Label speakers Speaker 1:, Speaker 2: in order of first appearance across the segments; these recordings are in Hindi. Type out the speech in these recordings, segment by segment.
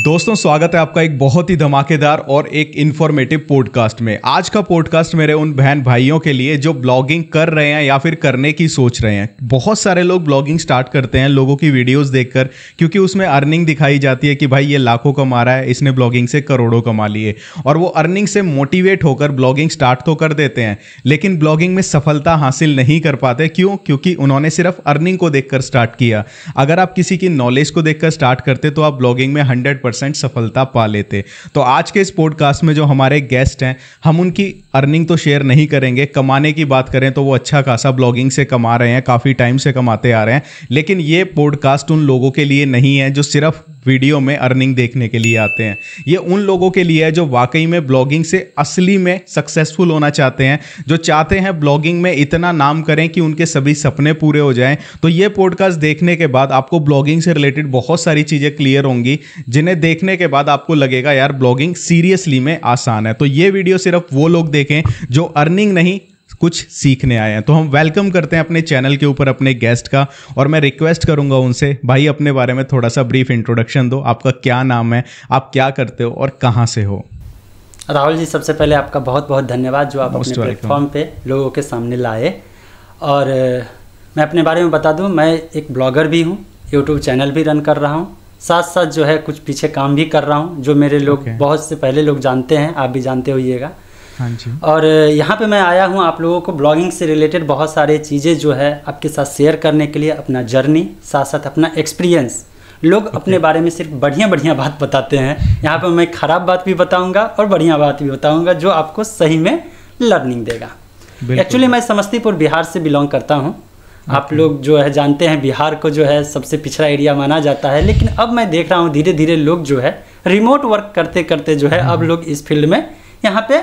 Speaker 1: दोस्तों स्वागत है आपका एक बहुत ही धमाकेदार और एक इन्फॉर्मेटिव पॉडकास्ट में आज का पॉडकास्ट मेरे उन बहन भाइयों के लिए जो ब्लॉगिंग कर रहे हैं या फिर करने की सोच रहे हैं बहुत सारे लोग ब्लॉगिंग स्टार्ट करते हैं लोगों की वीडियोस देखकर क्योंकि उसमें अर्निंग दिखाई जाती है कि भाई ये लाखों कमा रहा है इसने ब्लॉगिंग से करोड़ों कमा लिए और वो अर्निंग से मोटिवेट होकर ब्लॉगिंग स्टार्ट तो कर देते हैं लेकिन ब्लॉगिंग में सफलता हासिल नहीं कर पाते क्यों क्योंकि उन्होंने सिर्फ अर्निंग को देखकर स्टार्ट किया अगर आप किसी की नॉलेज को देखकर स्टार्ट करते तो आप ब्लॉगिंग में हंड्रेड हंड्रेड सफलता पा लेते तो आज के इस पॉडकास्ट में जो हमारे गेस्ट हैं हम उनकी अर्निंग तो शेयर नहीं करेंगे कमाने की बात करें तो वो अच्छा खासा ब्लॉगिंग से कमा रहे हैं काफ़ी टाइम से कमाते आ रहे हैं लेकिन ये पॉडकास्ट उन लोगों के लिए नहीं है जो सिर्फ वीडियो में अर्निंग देखने के लिए आते हैं ये उन लोगों के लिए है जो वाकई में ब्लॉगिंग से असली में सक्सेसफुल होना चाहते हैं जो चाहते हैं ब्लॉगिंग में इतना नाम करें कि उनके सभी सपने पूरे हो जाएं तो ये पॉडकास्ट देखने के बाद आपको ब्लॉगिंग से रिलेटेड बहुत सारी चीज़ें क्लियर होंगी जिन्हें देखने के बाद आपको लगेगा यार ब्लॉगिंग सीरियसली में आसान है तो ये वीडियो सिर्फ वो लोग देखें जो अर्निंग नहीं कुछ सीखने आए हैं तो हम वेलकम करते हैं अपने चैनल के ऊपर अपने गेस्ट का और मैं रिक्वेस्ट करूंगा उनसे भाई अपने बारे में थोड़ा सा ब्रीफ इंट्रोडक्शन दो आपका क्या नाम है आप क्या करते हो और कहाँ से हो
Speaker 2: राहुल जी सबसे पहले आपका बहुत बहुत धन्यवाद जो आप अपने प्लेटफॉर्म पे लोगों के सामने लाए और मैं अपने बारे में बता दूं मैं एक ब्लॉगर भी हूं यूट्यूब चैनल भी रन कर रहा हूं साथ साथ जो है कुछ पीछे काम भी कर रहा हूं जो मेरे लोग okay. बहुत से पहले लोग जानते हैं आप भी जानते होइएगा हाँ जी और यहाँ पे मैं आया हूँ आप लोगों को ब्लॉगिंग से रिलेटेड बहुत सारे चीज़ें जो है आपके साथ शेयर करने के लिए अपना जर्नी साथ साथ अपना एक्सपीरियंस लोग okay. अपने बारे में सिर्फ बढ़िया बढ़िया बात बताते हैं यहाँ पर मैं ख़राब बात भी बताऊँगा और बढ़िया बात भी बताऊँगा जो आपको सही में लर्निंग देगा एक्चुअली मैं समस्तीपुर बिहार से बिलोंग करता हूँ okay. आप लोग जो है जानते हैं बिहार को जो है सबसे पिछड़ा एरिया माना जाता है लेकिन अब मैं देख रहा हूँ धीरे धीरे लोग जो है रिमोट वर्क करते करते जो है अब हाँ। लोग इस फील्ड में यहाँ पे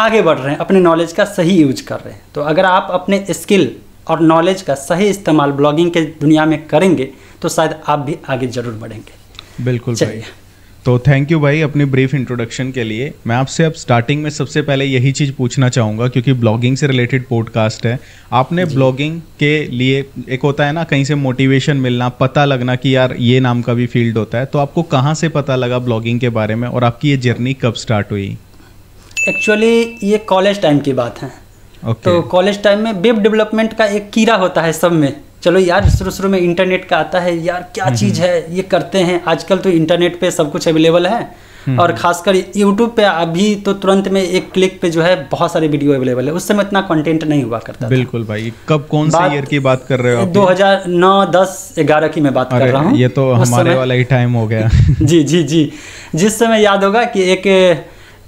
Speaker 2: आगे बढ़ रहे हैं अपने नॉलेज का सही यूज कर रहे हैं तो अगर आप अपने स्किल और नॉलेज का सही इस्तेमाल ब्लॉगिंग के दुनिया में करेंगे तो शायद आप भी आगे जरूर बढ़ेंगे बिल्कुल भाई
Speaker 1: तो थैंक यू भाई अपने ब्रीफ इंट्रोडक्शन के लिए मैं आपसे अब स्टार्टिंग में सबसे पहले यही चीज़ पूछना चाहूँगा क्योंकि ब्लॉगिंग से रिलेटेड पॉडकास्ट है आपने ब्लॉगिंग के लिए एक होता है ना कहीं से मोटिवेशन मिलना पता लगना कि यार ये नाम का भी फील्ड होता है तो आपको कहाँ से पता लगा ब्लॉगिंग के बारे में और आपकी ये जर्नी कब स्टार्ट हुई
Speaker 2: एक्चुअली ये कॉलेज टाइम की बात है okay. तो कॉलेज टाइम में वेब डेवलपमेंट का एक कीड़ा होता है सब में चलो यार शुरू शुरू में इंटरनेट का आता है यार क्या हम्म, चीज़ हम्म। है ये करते हैं आजकल तो इंटरनेट पे सब कुछ अवेलेबल है हम्म, और खासकर यूट्यूब पे अभी तो तुरंत में एक क्लिक पे जो है बहुत सारे वीडियो अवेलेबल है उस समय इतना कंटेंट नहीं हुआ करता बिल्कुल
Speaker 1: भाई कब कौन सा ईयर की बात कर रहे हो
Speaker 2: दो हजार नौ दस ग्यारह की मैं बात कर रहा हूँ ये तो हमारे वाला
Speaker 1: ही टाइम हो गया
Speaker 2: जी जी जी जिस समय याद होगा कि एक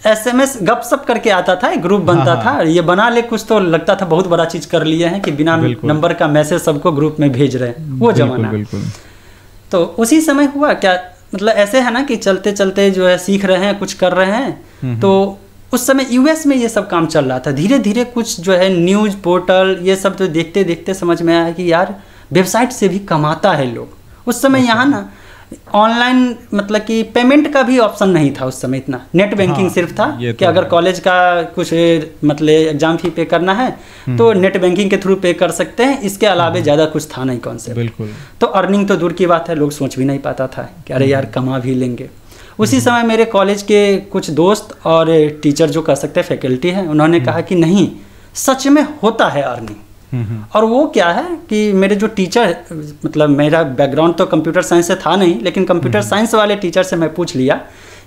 Speaker 2: एसएमएस गपशप करके आता था ग्रुप बनता हाँ, हाँ। था ये बना ले कुछ तो लगता था बहुत बड़ा चीज कर लिए हैं कि बिना नंबर का मैसेज सबको ग्रुप में भेज रहे हैं वो जमाना बिल्कुल तो उसी समय हुआ क्या मतलब ऐसे है ना कि चलते चलते जो है सीख रहे हैं कुछ कर रहे हैं हम्म, हम्म। तो उस समय यूएस में ये सब काम चल रहा था धीरे धीरे कुछ जो है न्यूज पोर्टल ये सब तो देखते देखते समझ में आया कि यार वेबसाइट से भी कमाता है लोग उस समय अच्छा। यहाँ ना ऑनलाइन मतलब कि पेमेंट का भी ऑप्शन नहीं था उस समय इतना नेट हाँ, बैंकिंग हाँ, सिर्फ था तो कि अगर कॉलेज का कुछ मतलब एग्जाम फी पे करना है हम्म। तो नेट बैंकिंग के थ्रू पे कर सकते हैं इसके अलावा हम्म। ज़्यादा कुछ था नहीं कौन से बिल्कुल तो अर्निंग तो दूर की बात है लोग सोच भी नहीं पाता था कि अरे यार हम्म। कमा भी लेंगे उसी समय मेरे कॉलेज के कुछ दोस्त और टीचर जो कह सकते हैं फैकल्टी हैं उन्होंने कहा कि नहीं सच में होता है अर्निंग और वो क्या है कि मेरे जो टीचर मतलब मेरा बैकग्राउंड तो कंप्यूटर साइंस से था नहीं लेकिन कंप्यूटर हम्म। साइंस वाले टीचर से मैं पूछ लिया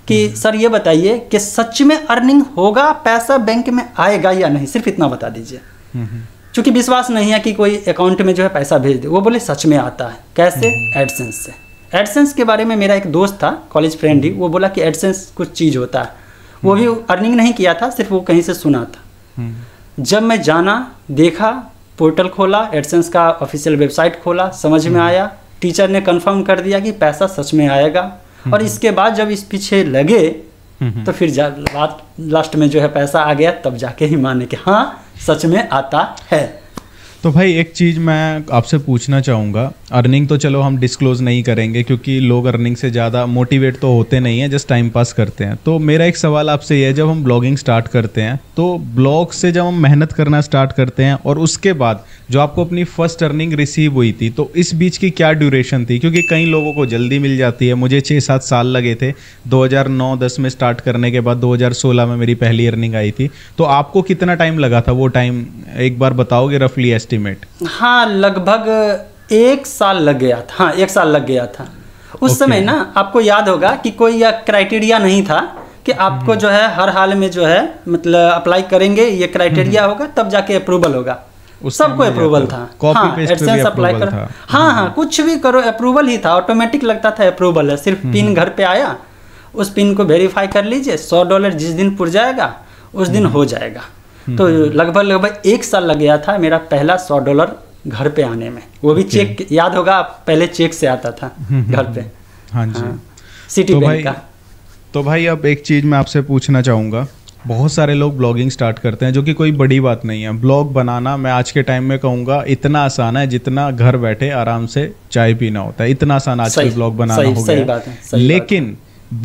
Speaker 2: कि हम्म। सर ये बताइए कि सच में अर्निंग होगा पैसा बैंक में आएगा या नहीं सिर्फ इतना बता दीजिए हम्म। क्योंकि विश्वास नहीं है कि कोई अकाउंट में जो है पैसा भेज दे वो बोले सच में आता है कैसे एडसेंस से एडसेंस के बारे में मेरा एक दोस्त था कॉलेज फ्रेंड ही वो बोला कि एडसेंस कुछ चीज़ होता है वो भी अर्निंग नहीं किया था सिर्फ वो कहीं से सुना था जब मैं जाना देखा पोर्टल खोला एडसेंस का ऑफिशियल वेबसाइट खोला समझ में हम्म। आया टीचर ने कंफर्म कर दिया कि पैसा सच में आएगा हम्म। और इसके बाद जब इस पीछे लगे हम्म। तो फिर लास्ट में जो है पैसा आ गया तब जाके ही माने कि हाँ सच में आता है
Speaker 1: तो भाई एक चीज़ मैं आपसे पूछना चाहूँगा अर्निंग तो चलो हम डिस्क्लोज नहीं करेंगे क्योंकि लोग अर्निंग से ज़्यादा मोटिवेट तो होते नहीं हैं जस्ट टाइम पास करते हैं तो मेरा एक सवाल आपसे यह है जब हम ब्लॉगिंग स्टार्ट करते हैं तो ब्लॉग से जब हम मेहनत करना स्टार्ट करते हैं और उसके बाद जो आपको अपनी फर्स्ट अर्निंग रिसीव हुई थी तो इस बीच की क्या ड्यूरेशन थी क्योंकि कई लोगों को जल्दी मिल जाती है मुझे छः सात साल लगे थे 2009-10 में स्टार्ट करने के बाद 2016 में मेरी पहली अर्निंग आई थी तो आपको कितना टाइम लगा था वो टाइम एक बार बताओगे रफली एस्ट एस्टिमेट
Speaker 2: हाँ लगभग एक साल लग गया था हाँ एक साल लग गया था उस okay. समय ना आपको याद होगा कि कोई यह क्राइटेरिया नहीं था कि हम्म। आपको जो है हर हाल में जो है मतलब अप्लाई करेंगे ये क्राइटेरिया हम्म। होगा तब जाके अप्रूवल होगा सबको अप्रूवल हाँ, था हाँ एडसेंस अप्लाई कर हाँ हाँ, हाँ कुछ भी करो अप्रूवल ही था ऑटोमेटिक लगता था अप्रूवल है सिर्फ पिन घर पे आया उस पिन को वेरीफाई कर लीजिए सौ डॉलर जिस दिन पुर जाएगा उस दिन हो जाएगा तो हम्म, हम्म। लगभग लगभग एक साल लग गया था मेरा पहला सौ डॉलर घर पे आने में वो भी चेक याद होगा आप पहले चेक से आता था हम्म, घर पे हाँ जी हाँ, सिटी तो बैंक का
Speaker 1: तो भाई अब एक चीज़ मैं आपसे पूछना चाहूंगा बहुत सारे लोग ब्लॉगिंग स्टार्ट करते हैं जो कि कोई बड़ी बात नहीं है ब्लॉग बनाना मैं आज के टाइम में कहूंगा इतना आसान है जितना घर बैठे आराम से चाय पीना होता है इतना आसान आज के ब्लॉग बनाना सही, हो सही गया है, सही लेकिन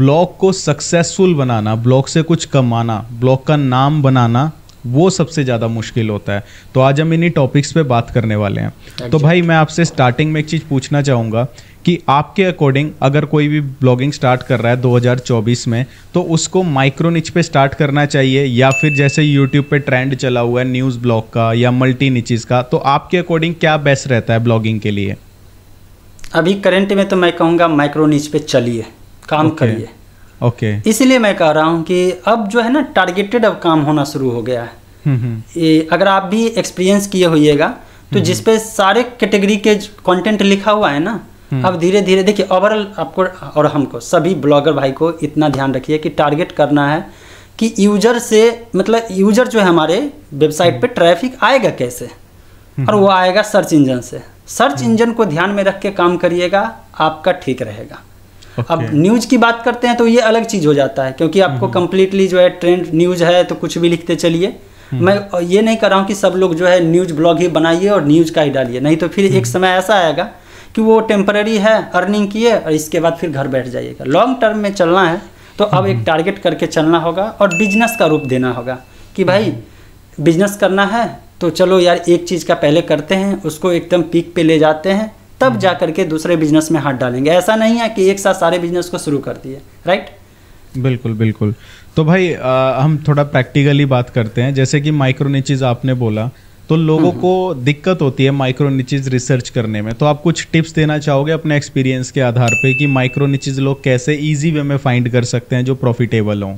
Speaker 1: ब्लॉग को सक्सेसफुल बनाना ब्लॉग से कुछ कमाना ब्लॉग का नाम बनाना वो सबसे ज़्यादा मुश्किल होता है तो आज हम इन्हीं टॉपिक्स पे बात करने वाले हैं तो भाई मैं आपसे स्टार्टिंग में एक चीज़ पूछना चाहूँगा कि आपके अकॉर्डिंग अगर कोई भी ब्लॉगिंग स्टार्ट कर रहा है 2024 में तो उसको माइक्रो निच पे स्टार्ट करना चाहिए या फिर जैसे यूट्यूब पे ट्रेंड चला हुआ है न्यूज़ ब्लॉग का या मल्टी निचिज़ का तो आपके अकॉर्डिंग क्या बेस्ट रहता है ब्लॉगिंग के लिए
Speaker 2: अभी करेंट में तो मैं कहूँगा माइक्रो निच पे चलिए काम okay. करिए ओके okay. इसलिए मैं कह रहा हूँ कि अब जो है ना टारगेटेड अब काम होना शुरू हो गया है हम्म, हम्म। ये अगर आप भी एक्सपीरियंस किए होइएगा तो हम्म, जिस पे सारे कैटेगरी के कंटेंट लिखा हुआ है ना अब धीरे धीरे देखिए ओवरऑल आपको और हमको सभी ब्लॉगर भाई को इतना ध्यान रखिए कि टारगेट करना है कि यूजर से मतलब यूजर जो है हमारे वेबसाइट पे ट्रैफिक आएगा कैसे और वो आएगा सर्च इंजन से सर्च इंजन को ध्यान में रख के काम करिएगा आपका ठीक रहेगा okay. अब न्यूज़ की बात करते हैं तो ये अलग चीज़ हो जाता है क्योंकि आपको कम्प्लीटली हम्म। जो है ट्रेंड न्यूज़ है तो कुछ भी लिखते चलिए हम्म। मैं ये नहीं कर रहा हूँ कि सब लोग जो है न्यूज़ ब्लॉग ही बनाइए और न्यूज़ का ही डालिए नहीं तो फिर एक हम्म। समय ऐसा आएगा कि वो टेम्पररी है अर्निंग किए और इसके बाद फिर घर बैठ जाइएगा लॉन्ग टर्म में चलना है तो अब एक टारगेट करके चलना होगा और बिजनेस का रूप देना होगा कि भाई बिजनेस करना है तो चलो यार एक चीज़ का पहले करते हैं उसको एकदम पीक पे ले जाते हैं तब जा करके दूसरे बिजनेस में हाथ डालेंगे ऐसा नहीं है कि एक साथ सारे बिजनेस को शुरू कर दिए राइट
Speaker 1: बिल्कुल बिल्कुल तो भाई आ, हम थोड़ा प्रैक्टिकली बात करते हैं जैसे कि माइक्रो निचीज आपने बोला तो लोगों हम्म, हम्म। को दिक्कत होती है माइक्रो निचीज रिसर्च करने में तो आप कुछ टिप्स देना चाहोगे अपने एक्सपीरियंस के आधार पे कि माइक्रो निचीज लोग कैसे इजी वे में फाइंड कर सकते हैं जो प्रॉफिटेबल हों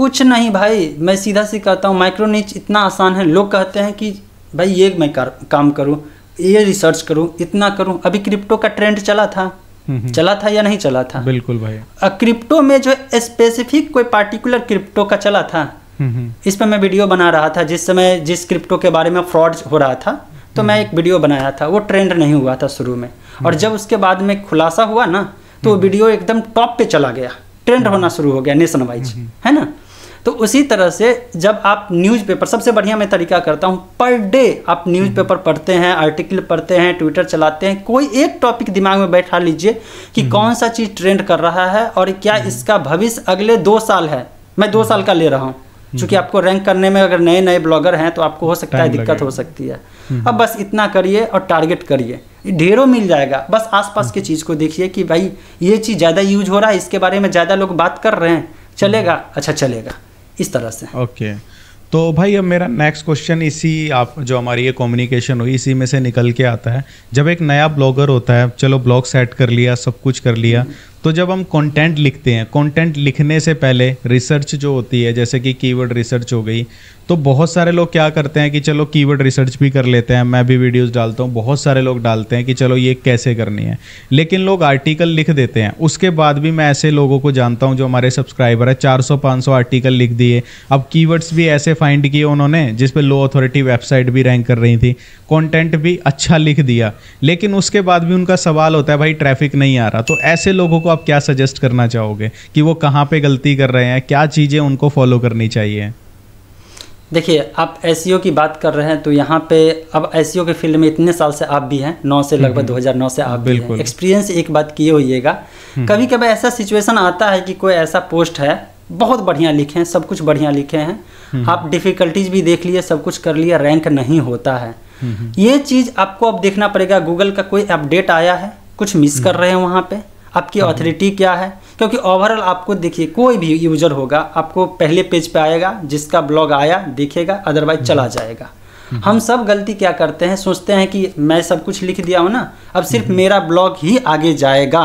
Speaker 2: कुछ नहीं भाई मैं सीधा सी कहता हूँ माइक्रोनिच इतना आसान है लोग कहते हैं कि भाई ये मैं काम करूँ ये रिसर्च करूं इतना करूं अभी क्रिप्टो का ट्रेंड चला था हम्म, हम्म। चला था या नहीं चला था बिल्कुल भाई क्रिप्टो में जो स्पेसिफिक कोई पार्टिकुलर क्रिप्टो का चला था हम्म, इस पर मैं वीडियो बना रहा था जिस समय जिस क्रिप्टो के बारे में फ्रॉड हो रहा था तो मैं एक वीडियो बनाया था वो ट्रेंड नहीं हुआ था शुरू में और जब उसके बाद में खुलासा हुआ ना तो वीडियो एकदम टॉप पे चला गया ट्रेंड होना शुरू हो गया नेशन वाइज है ना तो उसी तरह से जब आप न्यूज़पेपर सबसे बढ़िया मैं तरीका करता हूँ पर डे आप न्यूज़पेपर पढ़ते हैं आर्टिकल पढ़ते हैं ट्विटर चलाते हैं कोई एक टॉपिक दिमाग में बैठा लीजिए कि हम्म। कौन सा चीज़ ट्रेंड कर रहा है और क्या हम्म। इसका भविष्य अगले दो साल है मैं दो साल का ले रहा हूँ चूंकि हम्म। आपको रैंक करने में अगर नए नए ब्लॉगर हैं तो आपको हो सकता है दिक्कत हो सकती है अब बस इतना करिए और टारगेट करिए ढेरों मिल जाएगा बस आसपास की चीज़ को देखिए कि भाई ये चीज़ ज़्यादा यूज हो रहा है इसके बारे में ज़्यादा लोग बात कर रहे हैं चलेगा अच्छा चलेगा इस तरह से
Speaker 1: ओके तो भाई अब मेरा नेक्स्ट क्वेश्चन इसी आप जो हमारी ये कम्युनिकेशन हुई इसी में से निकल के आता है जब एक नया ब्लॉगर होता है चलो ब्लॉग सेट कर लिया सब कुछ कर लिया तो जब हम कंटेंट लिखते हैं कंटेंट लिखने से पहले रिसर्च जो होती है जैसे कि कीवर्ड रिसर्च हो गई तो बहुत सारे लोग क्या करते हैं कि चलो कीवर्ड रिसर्च भी कर लेते हैं मैं भी वीडियोस डालता हूँ बहुत सारे लोग डालते हैं कि चलो ये कैसे करनी है लेकिन लोग आर्टिकल लिख देते हैं उसके बाद भी मैं ऐसे लोगों को जानता हूँ जो हमारे सब्सक्राइबर है 400-500 आर्टिकल लिख दिए अब कीवर्ड्स भी ऐसे फाइंड किए उन्होंने जिस पर लो अथॉरिटी वेबसाइट भी रैंक कर रही थी कॉन्टेंट भी अच्छा लिख दिया लेकिन उसके बाद भी उनका सवाल होता है भाई ट्रैफिक नहीं आ रहा तो ऐसे लोगों को आप क्या सजेस्ट करना चाहोगे कि वो कहाँ पर गलती कर रहे हैं क्या चीज़ें उनको फॉलो करनी चाहिए
Speaker 2: देखिए आप एस e की बात कर रहे हैं तो यहाँ पे अब एस e के फील्ड में इतने साल से आप भी हैं नौ से हम्म, लगभग 2009 हम्म। से आप भी हैं एक्सपीरियंस एक बात किए होइएगा कभी कभी ऐसा सिचुएशन आता है कि कोई ऐसा पोस्ट है बहुत बढ़िया लिखे हैं सब कुछ बढ़िया लिखे हैं हम्म, आप डिफ़िकल्टीज भी देख लिए सब कुछ कर लिए रैंक नहीं होता है ये चीज़ आपको अब देखना पड़ेगा गूगल का कोई अपडेट आया है कुछ मिस कर रहे हैं वहाँ पर आपकी ऑथोरिटी हाँ। क्या है क्योंकि ओवरऑल आपको देखिए कोई भी यूजर होगा आपको पहले पेज पे आएगा जिसका ब्लॉग आया देखेगा अदरवाइज हम्म। चला जाएगा हम्म। हम सब गलती क्या करते हैं सोचते हैं कि मैं सब कुछ लिख दिया हूँ ना अब सिर्फ हम्म। मेरा ब्लॉग ही आगे जाएगा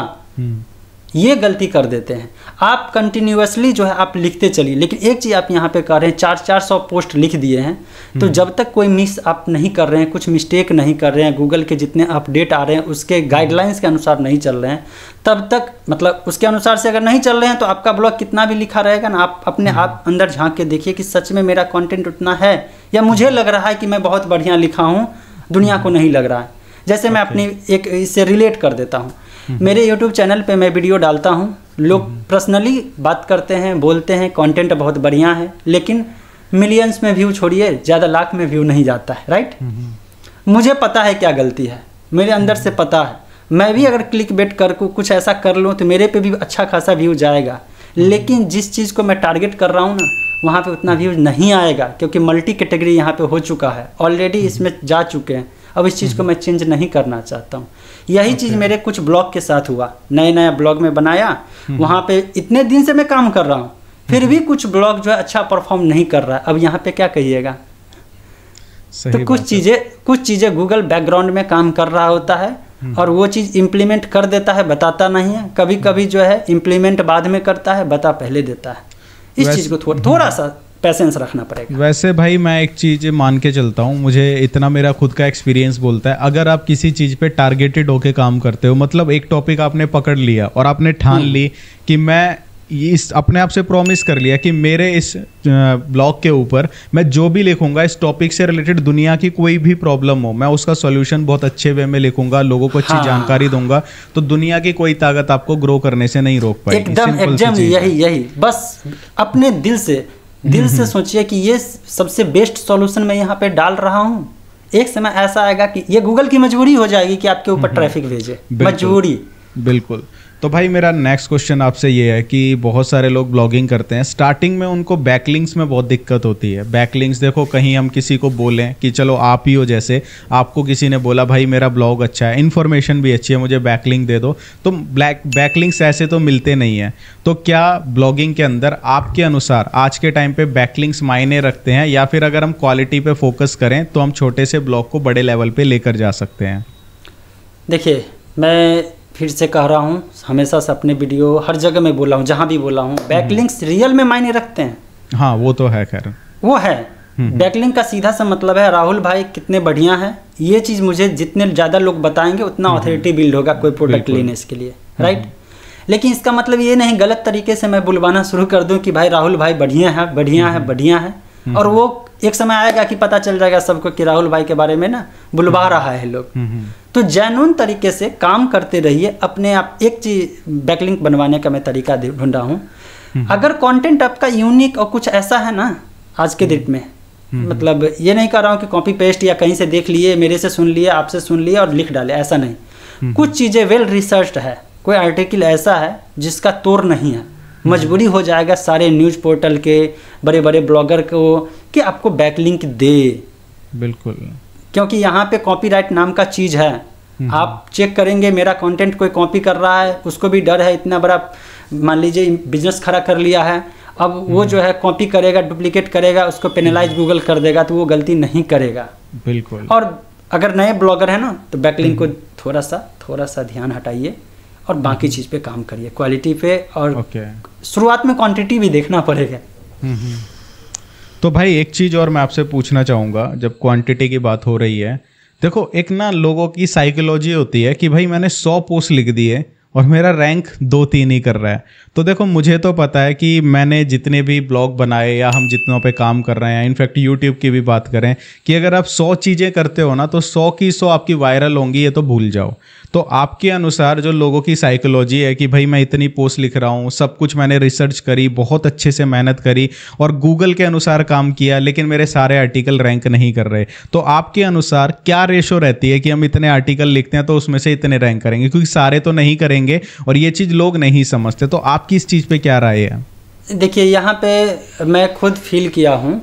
Speaker 2: ये गलती कर देते हैं आप कंटिन्यूसली जो है आप लिखते चलिए लेकिन एक चीज़ आप यहाँ पे कर रहे हैं चार चार सौ पोस्ट लिख दिए हैं तो हम्म। जब तक कोई मिस आप नहीं कर रहे हैं कुछ मिस्टेक नहीं कर रहे हैं गूगल के जितने अपडेट आ रहे हैं उसके गाइडलाइंस के अनुसार नहीं चल रहे हैं तब तक मतलब उसके अनुसार से अगर नहीं चल रहे हैं तो आपका ब्लॉग कितना भी लिखा रहेगा ना आप अपने हम्म। आप अंदर झाँक के देखिए कि सच में मेरा कॉन्टेंट उतना है या मुझे लग रहा है कि मैं बहुत बढ़िया लिखा हूँ दुनिया को हम्म। नहीं लग रहा है जैसे मैं अपनी एक इससे रिलेट कर देता हूँ हम्म। मेरे यूट्यूब चैनल पे मैं वीडियो डालता हूँ लोग पर्सनली हम्म। बात करते हैं बोलते हैं कंटेंट बहुत बढ़िया है लेकिन मिलियंस में व्यू छोड़िए ज़्यादा लाख में व्यू नहीं जाता है राइट हम्म, मुझे पता है क्या गलती है मेरे अंदर से पता है मैं भी अगर क्लिक बेट कर कुछ ऐसा कर लूँ तो मेरे पे भी अच्छा खासा व्यू जाएगा लेकिन जिस चीज़ को मैं टारगेट कर रहा हूँ ना वहाँ पे उतना व्यू नहीं आएगा क्योंकि मल्टी कैटेगरी यहाँ पे हो चुका है ऑलरेडी इसमें जा चुके हैं अब इस चीज़ को मैं चेंज नहीं करना चाहता हूँ यही चीज़ मेरे कुछ ब्लॉग के साथ हुआ नए नया ब्लॉग में बनाया हम्म। वहाँ पे इतने दिन से मैं काम कर रहा हूँ फिर भी हम्म। कुछ ब्लॉग जो है अच्छा परफॉर्म नहीं कर रहा है अब यहाँ पे क्या कहिएगा तो कुछ चीज़ें कुछ चीज़ें गूगल बैकग्राउंड में काम कर रहा होता है हम्म। और वो चीज़ इम्प्लीमेंट कर देता है बताता नहीं है कभी कभी जो है इम्प्लीमेंट बाद में करता है बता पहले देता है इस चीज़ को थोड़ा सा पैसेंस रखना पड़ेगा
Speaker 1: वैसे भाई मैं एक चीज़ मान के चलता हूँ मुझे इतना मेरा खुद का एक्सपीरियंस बोलता है अगर आप किसी चीज़ पे टारगेटेड होके काम करते हो मतलब एक टॉपिक आपने पकड़ लिया और आपने ठान हम्म। ली कि मैं इस अपने आप से प्रॉमिस कर लिया कि मेरे इस ब्लॉग के ऊपर मैं जो भी लिखूंगा इस टॉपिक से रिलेटेड दुनिया की कोई भी प्रॉब्लम हो मैं उसका सॉल्यूशन बहुत अच्छे वे में लिखूंगा लोगों को अच्छी हाँ। जानकारी दूंगा तो दुनिया की कोई ताकत आपको ग्रो करने से नहीं रोक पाएगी एकदम एकदम यही
Speaker 2: यही बस अपने दिल से दिल से सोचिए कि ये सबसे बेस्ट सॉल्यूशन मैं यहाँ पे डाल रहा हूँ एक समय ऐसा आएगा कि ये गूगल की मजबूरी हो जाएगी कि आपके ऊपर ट्रैफिक भेजे मजबूरी
Speaker 1: बिल्कुल तो भाई मेरा नेक्स्ट क्वेश्चन आपसे ये है कि बहुत सारे लोग ब्लॉगिंग करते हैं स्टार्टिंग में उनको बैकलिंग्स में बहुत दिक्कत होती है बैकलिंग्स देखो कहीं हम किसी को बोलें कि चलो आप ही हो जैसे आपको किसी ने बोला भाई मेरा ब्लॉग अच्छा है इन्फॉर्मेशन भी अच्छी है मुझे बैकलिंग दे दो तो ब्लैक बैकलिंग्स ऐसे तो मिलते नहीं हैं तो क्या ब्लॉगिंग के अंदर आपके अनुसार आज के टाइम पर बैकलिंग्स मायने रखते हैं या फिर अगर हम क्वालिटी पर फोकस करें तो हम छोटे से ब्लॉग को बड़े लेवल पर लेकर जा सकते हैं
Speaker 2: देखिए मैं फिर से कह रहा हूँ हमेशा से अपने वीडियो हर जगह में बोला हूँ जहाँ भी बोला हूँ बैकलिंक्स हम्म। रियल में मायने रखते हैं
Speaker 1: हाँ वो तो है खैर
Speaker 2: वो है बैकलिंक हम्म। का सीधा सा मतलब है राहुल भाई कितने बढ़िया है ये चीज़ मुझे जितने ज़्यादा लोग बताएंगे उतना ऑथोरिटी हम्म। बिल्ड होगा कोई प्रोडक्ट लेने इसके लिए राइट लेकिन इसका मतलब ये नहीं गलत तरीके से मैं बुलवाना शुरू कर दूं कि भाई राहुल भाई बढ़िया है बढ़िया है बढ़िया है और वो एक समय आएगा कि पता चल जाएगा सबको कि राहुल भाई के बारे में ना बुलवा रहा है लोग तो जैनून तरीके से काम करते रहिए अपने आप एक चीज बैकलिंक बनवाने का मैं तरीका ढूंढ रहा हूँ हम्म, हम्म। अगर कंटेंट आपका यूनिक और कुछ ऐसा है ना आज के हम्म, डेट में मतलब ये नहीं कर रहा हूँ कि कॉपी पेस्ट या कहीं से देख लिए मेरे से सुन लिए आपसे सुन लिए और लिख डाले ऐसा नहीं कुछ चीज़ें वेल रिसर्च है कोई आर्टिकल ऐसा है जिसका तोड़ नहीं है मजबूरी हो जाएगा सारे न्यूज पोर्टल के बड़े बड़े ब्लॉगर को कि आपको बैकलिंक दे बिल्कुल क्योंकि यहाँ पे कॉपीराइट नाम का चीज़ है हम्म। आप चेक करेंगे मेरा कंटेंट कोई कॉपी कर रहा है उसको भी डर है इतना बड़ा मान लीजिए बिजनेस खड़ा कर लिया है अब वो हम्म। जो है कॉपी करेगा डुप्लीकेट करेगा उसको पेनलाइज गूगल हम्म। कर देगा तो वो गलती नहीं करेगा
Speaker 1: बिल्कुल और
Speaker 2: अगर नए ब्लॉगर हैं ना तो बैकलिंग को थोड़ा सा थोड़ा सा ध्यान हटाइए और बाकी चीज़ पे काम करिए क्वालिटी पे और शुरुआत में क्वांटिटी भी देखना पड़ेगा
Speaker 1: तो भाई एक चीज़ और मैं आपसे पूछना चाहूँगा जब क्वांटिटी की बात हो रही है देखो एक ना लोगों की साइकोलॉजी होती है कि भाई मैंने सौ पोस्ट लिख दिए और मेरा रैंक दो तीन ही कर रहा है तो देखो मुझे तो पता है कि मैंने जितने भी ब्लॉग बनाए या हम जितनों पे काम कर रहे हैं इनफैक्ट यूट्यूब की भी बात करें कि अगर आप सौ चीज़ें करते हो ना तो सौ की सौ आपकी वायरल होंगी ये तो भूल जाओ तो आपके अनुसार जो लोगों की साइकोलॉजी है कि भाई मैं इतनी पोस्ट लिख रहा हूँ सब कुछ मैंने रिसर्च करी बहुत अच्छे से मेहनत करी और गूगल के अनुसार काम किया लेकिन मेरे सारे आर्टिकल रैंक नहीं कर रहे तो आपके अनुसार क्या रेशो रहती है कि हम इतने आर्टिकल लिखते हैं तो उसमें से इतने रैंक करेंगे क्योंकि सारे तो नहीं करेंगे और ये चीज़ लोग नहीं समझते तो आपकी इस चीज़ पर क्या राय है
Speaker 2: देखिए यहाँ पे मैं खुद फील किया हूँ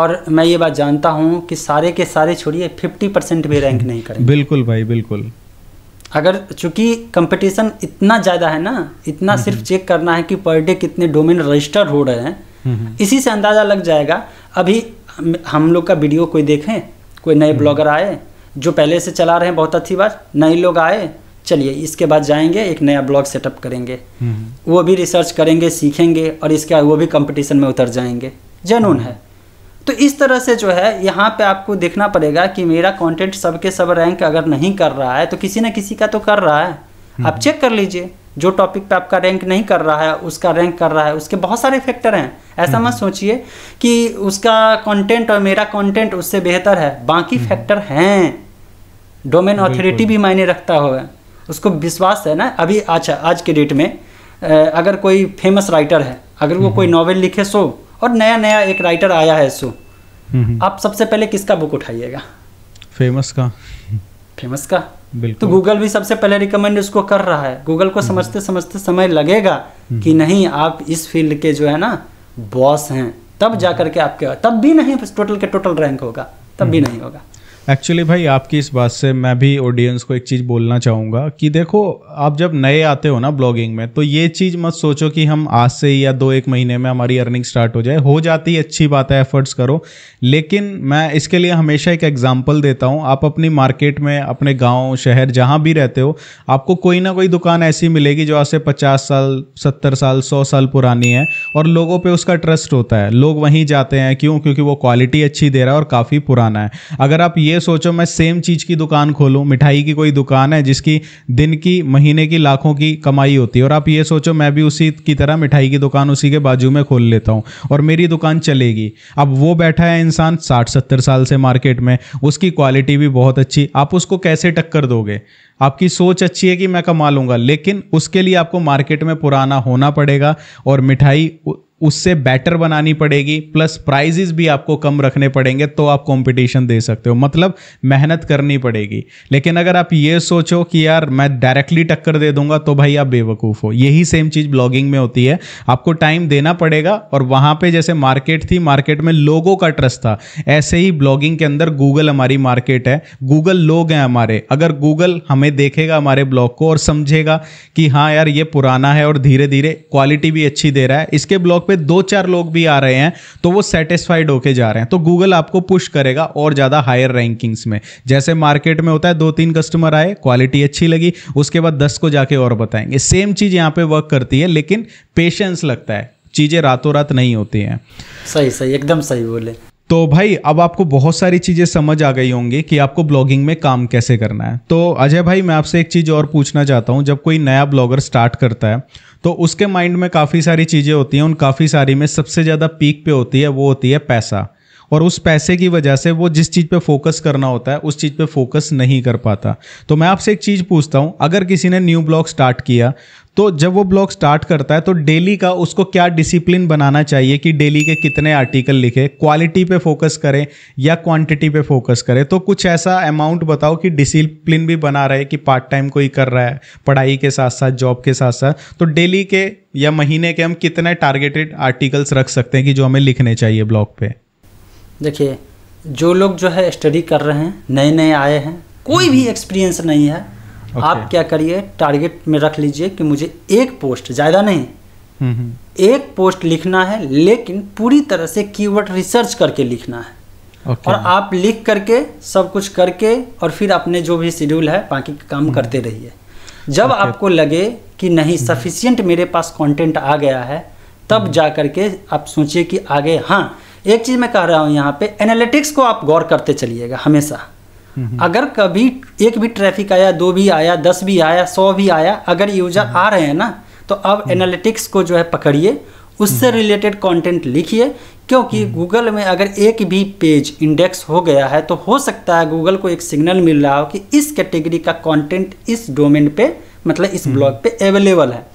Speaker 2: और मैं ये बात जानता हूँ कि सारे के सारे छोड़िए फिफ्टी परसेंट भी रैंक नहीं करेंगे
Speaker 1: बिल्कुल भाई बिल्कुल
Speaker 2: अगर चूंकि कंपटीशन इतना ज़्यादा है ना इतना हम्म, सिर्फ चेक हम्म। करना है कि पर डे कितने डोमेन रजिस्टर हो रहे हैं हम्म, इसी से अंदाज़ा लग जाएगा अभी हम लोग का वीडियो कोई देखें कोई नए ब्लॉगर आए जो पहले से चला रहे हैं बहुत अच्छी बात नए लोग आए चलिए इसके बाद जाएंगे एक नया ब्लॉग सेटअप करेंगे वो भी रिसर्च करेंगे सीखेंगे और इसके वो भी कंपटीशन में उतर जाएंगे जनून है तो इस तरह से जो है यहाँ पे आपको देखना पड़ेगा कि मेरा कंटेंट सब के सब रैंक अगर नहीं कर रहा है तो किसी ना किसी का तो कर रहा है हम्म। आप चेक कर लीजिए जो टॉपिक पे आपका रैंक नहीं कर रहा है उसका रैंक कर रहा है उसके बहुत सारे फैक्टर हैं ऐसा हम्म। मत सोचिए कि उसका कंटेंट और मेरा कंटेंट उससे बेहतर है बाकी फैक्टर हम्म। हैं डोमेन ऑथोरिटी भी मायने रखता हो उसको विश्वास है ना अभी अच्छा आज के डेट में अगर कोई फेमस राइटर है अगर वो कोई नॉवेल लिखे सो और नया नया एक राइटर आया है सो आप सबसे पहले किसका बुक उठाइएगा फेमस का फेमस का तो गूगल भी सबसे पहले रिकमेंड उसको कर रहा है गूगल को समझते समझते समय लगेगा कि नहीं आप इस फील्ड के जो है ना बॉस हैं तब जा करके आपके तब भी नहीं टोटल के टोटल रैंक होगा तब भी नहीं होगा
Speaker 1: एक्चुअली भाई आपकी इस बात से मैं भी ऑडियंस को एक चीज़ बोलना चाहूँगा कि देखो आप जब नए आते हो ना ब्लॉगिंग में तो ये चीज़ मत सोचो कि हम आज से या दो एक महीने में हमारी अर्निंग स्टार्ट हो जाए हो जाती है अच्छी बात है एफर्ट्स करो लेकिन मैं इसके लिए हमेशा एक एग्जाम्पल देता हूँ आप अपनी मार्केट में अपने गाँव शहर जहाँ भी रहते हो आपको कोई ना कोई दुकान ऐसी मिलेगी जो आज से पचास साल सत्तर साल सौ साल पुरानी है और लोगों पर उसका ट्रस्ट होता है लोग वहीं जाते हैं क्यों क्योंकि वो क्वालिटी अच्छी दे रहा है और काफ़ी पुराना है अगर आप ये ये सोचो मैं सेम चीज़ की दुकान खोलूँ मिठाई की कोई दुकान है जिसकी दिन की महीने की लाखों की कमाई होती है और आप ये सोचो मैं भी उसी की तरह मिठाई की दुकान उसी के बाजू में खोल लेता हूँ और मेरी दुकान चलेगी अब वो बैठा है इंसान साठ सत्तर साल से मार्केट में उसकी क्वालिटी भी बहुत अच्छी आप उसको कैसे टक्कर दोगे आपकी सोच अच्छी है कि मैं कमा लूँगा लेकिन उसके लिए आपको मार्केट में पुराना होना पड़ेगा और मिठाई उससे बेटर बनानी पड़ेगी प्लस प्राइजेस भी आपको कम रखने पड़ेंगे तो आप कंपटीशन दे सकते हो मतलब मेहनत करनी पड़ेगी लेकिन अगर आप ये सोचो कि यार मैं डायरेक्टली टक्कर दे दूंगा तो भाई आप बेवकूफ़ हो यही सेम चीज़ ब्लॉगिंग में होती है आपको टाइम देना पड़ेगा और वहाँ पर जैसे मार्केट थी मार्केट में लोगों का ट्रस्ट था ऐसे ही ब्लॉगिंग के अंदर गूगल हमारी मार्केट है गूगल लोग हैं हमारे अगर गूगल हमें देखेगा हमारे ब्लॉग को और समझेगा कि हाँ यार ये पुराना है और धीरे धीरे क्वालिटी भी अच्छी दे रहा है इसके ब्लॉग पे दो चार लोग भी आ रहे हैं तो वो सेटिस्फाइड होके जा रहे हैं तो गूगल आपको पुश करेगा और ज़्यादा हायर रैंकिंग्स में जैसे मार्केट में होता है दो तीन कस्टमर आए क्वालिटी अच्छी लगी उसके बाद दस को जाके और बताएंगे सेम चीज़ यहाँ पे वर्क करती है लेकिन पेशेंस लगता है चीज़ें रातों रात नहीं होती हैं
Speaker 2: सही सही एकदम सही बोले
Speaker 1: तो भाई अब आपको बहुत सारी चीज़ें समझ आ गई होंगी कि आपको ब्लॉगिंग में काम कैसे करना है तो अजय भाई मैं आपसे एक चीज़ और पूछना चाहता हूँ जब कोई नया ब्लॉगर स्टार्ट करता है तो उसके माइंड में काफ़ी सारी चीज़ें होती हैं उन काफ़ी सारी में सबसे ज़्यादा पीक पे होती है वो होती है पैसा और उस पैसे की वजह से वो जिस चीज़ पे फोकस करना होता है उस चीज़ पे फोकस नहीं कर पाता तो मैं आपसे एक चीज़ पूछता हूँ अगर किसी ने न्यू ब्लॉग स्टार्ट किया तो जब वो ब्लॉग स्टार्ट करता है तो डेली का उसको क्या डिसिप्लिन बनाना चाहिए कि डेली के कितने आर्टिकल लिखे क्वालिटी पे फोकस करें या क्वांटिटी पे फोकस करें तो कुछ ऐसा अमाउंट बताओ कि डिसिप्लिन भी बना रहे कि पार्ट टाइम कोई कर रहा है पढ़ाई के साथ साथ जॉब के साथ साथ तो डेली के या महीने के हम कितने टारगेटेड आर्टिकल्स रख सकते हैं कि जो हमें लिखने चाहिए ब्लॉग पे
Speaker 2: देखिए जो लोग जो है स्टडी कर रहे हैं नए नए आए हैं कोई भी एक्सपीरियंस नहीं है okay. आप क्या करिए टारगेट में रख लीजिए कि मुझे एक पोस्ट ज़्यादा नहीं एक पोस्ट लिखना है लेकिन पूरी तरह से कीवर्ड रिसर्च करके लिखना है okay. और आप लिख करके सब कुछ करके और फिर अपने जो भी शेड्यूल है बाकी काम हम्म। करते रहिए जब okay. आपको लगे कि नहीं सफिशियंट हम्म। मेरे पास कंटेंट आ गया है तब हम्म। जा करके आप सोचिए कि आगे हाँ एक चीज़ मैं कह रहा हूँ यहाँ पे एनालिटिक्स को आप गौर करते चलिएगा हमेशा हम्म। अगर कभी एक भी ट्रैफिक आया दो भी आया दस भी आया सौ भी आया अगर यूजर हम्म। आ रहे हैं ना तो अब एनालिटिक्स हम्म। को जो है पकड़िए उससे रिलेटेड कंटेंट लिखिए क्योंकि गूगल में अगर एक भी पेज इंडेक्स हो गया है तो हो सकता है गूगल को एक सिग्नल मिल रहा हो कि इस कैटेगरी का कंटेंट इस डोमेन पे मतलब इस ब्लॉग पे अवेलेबल है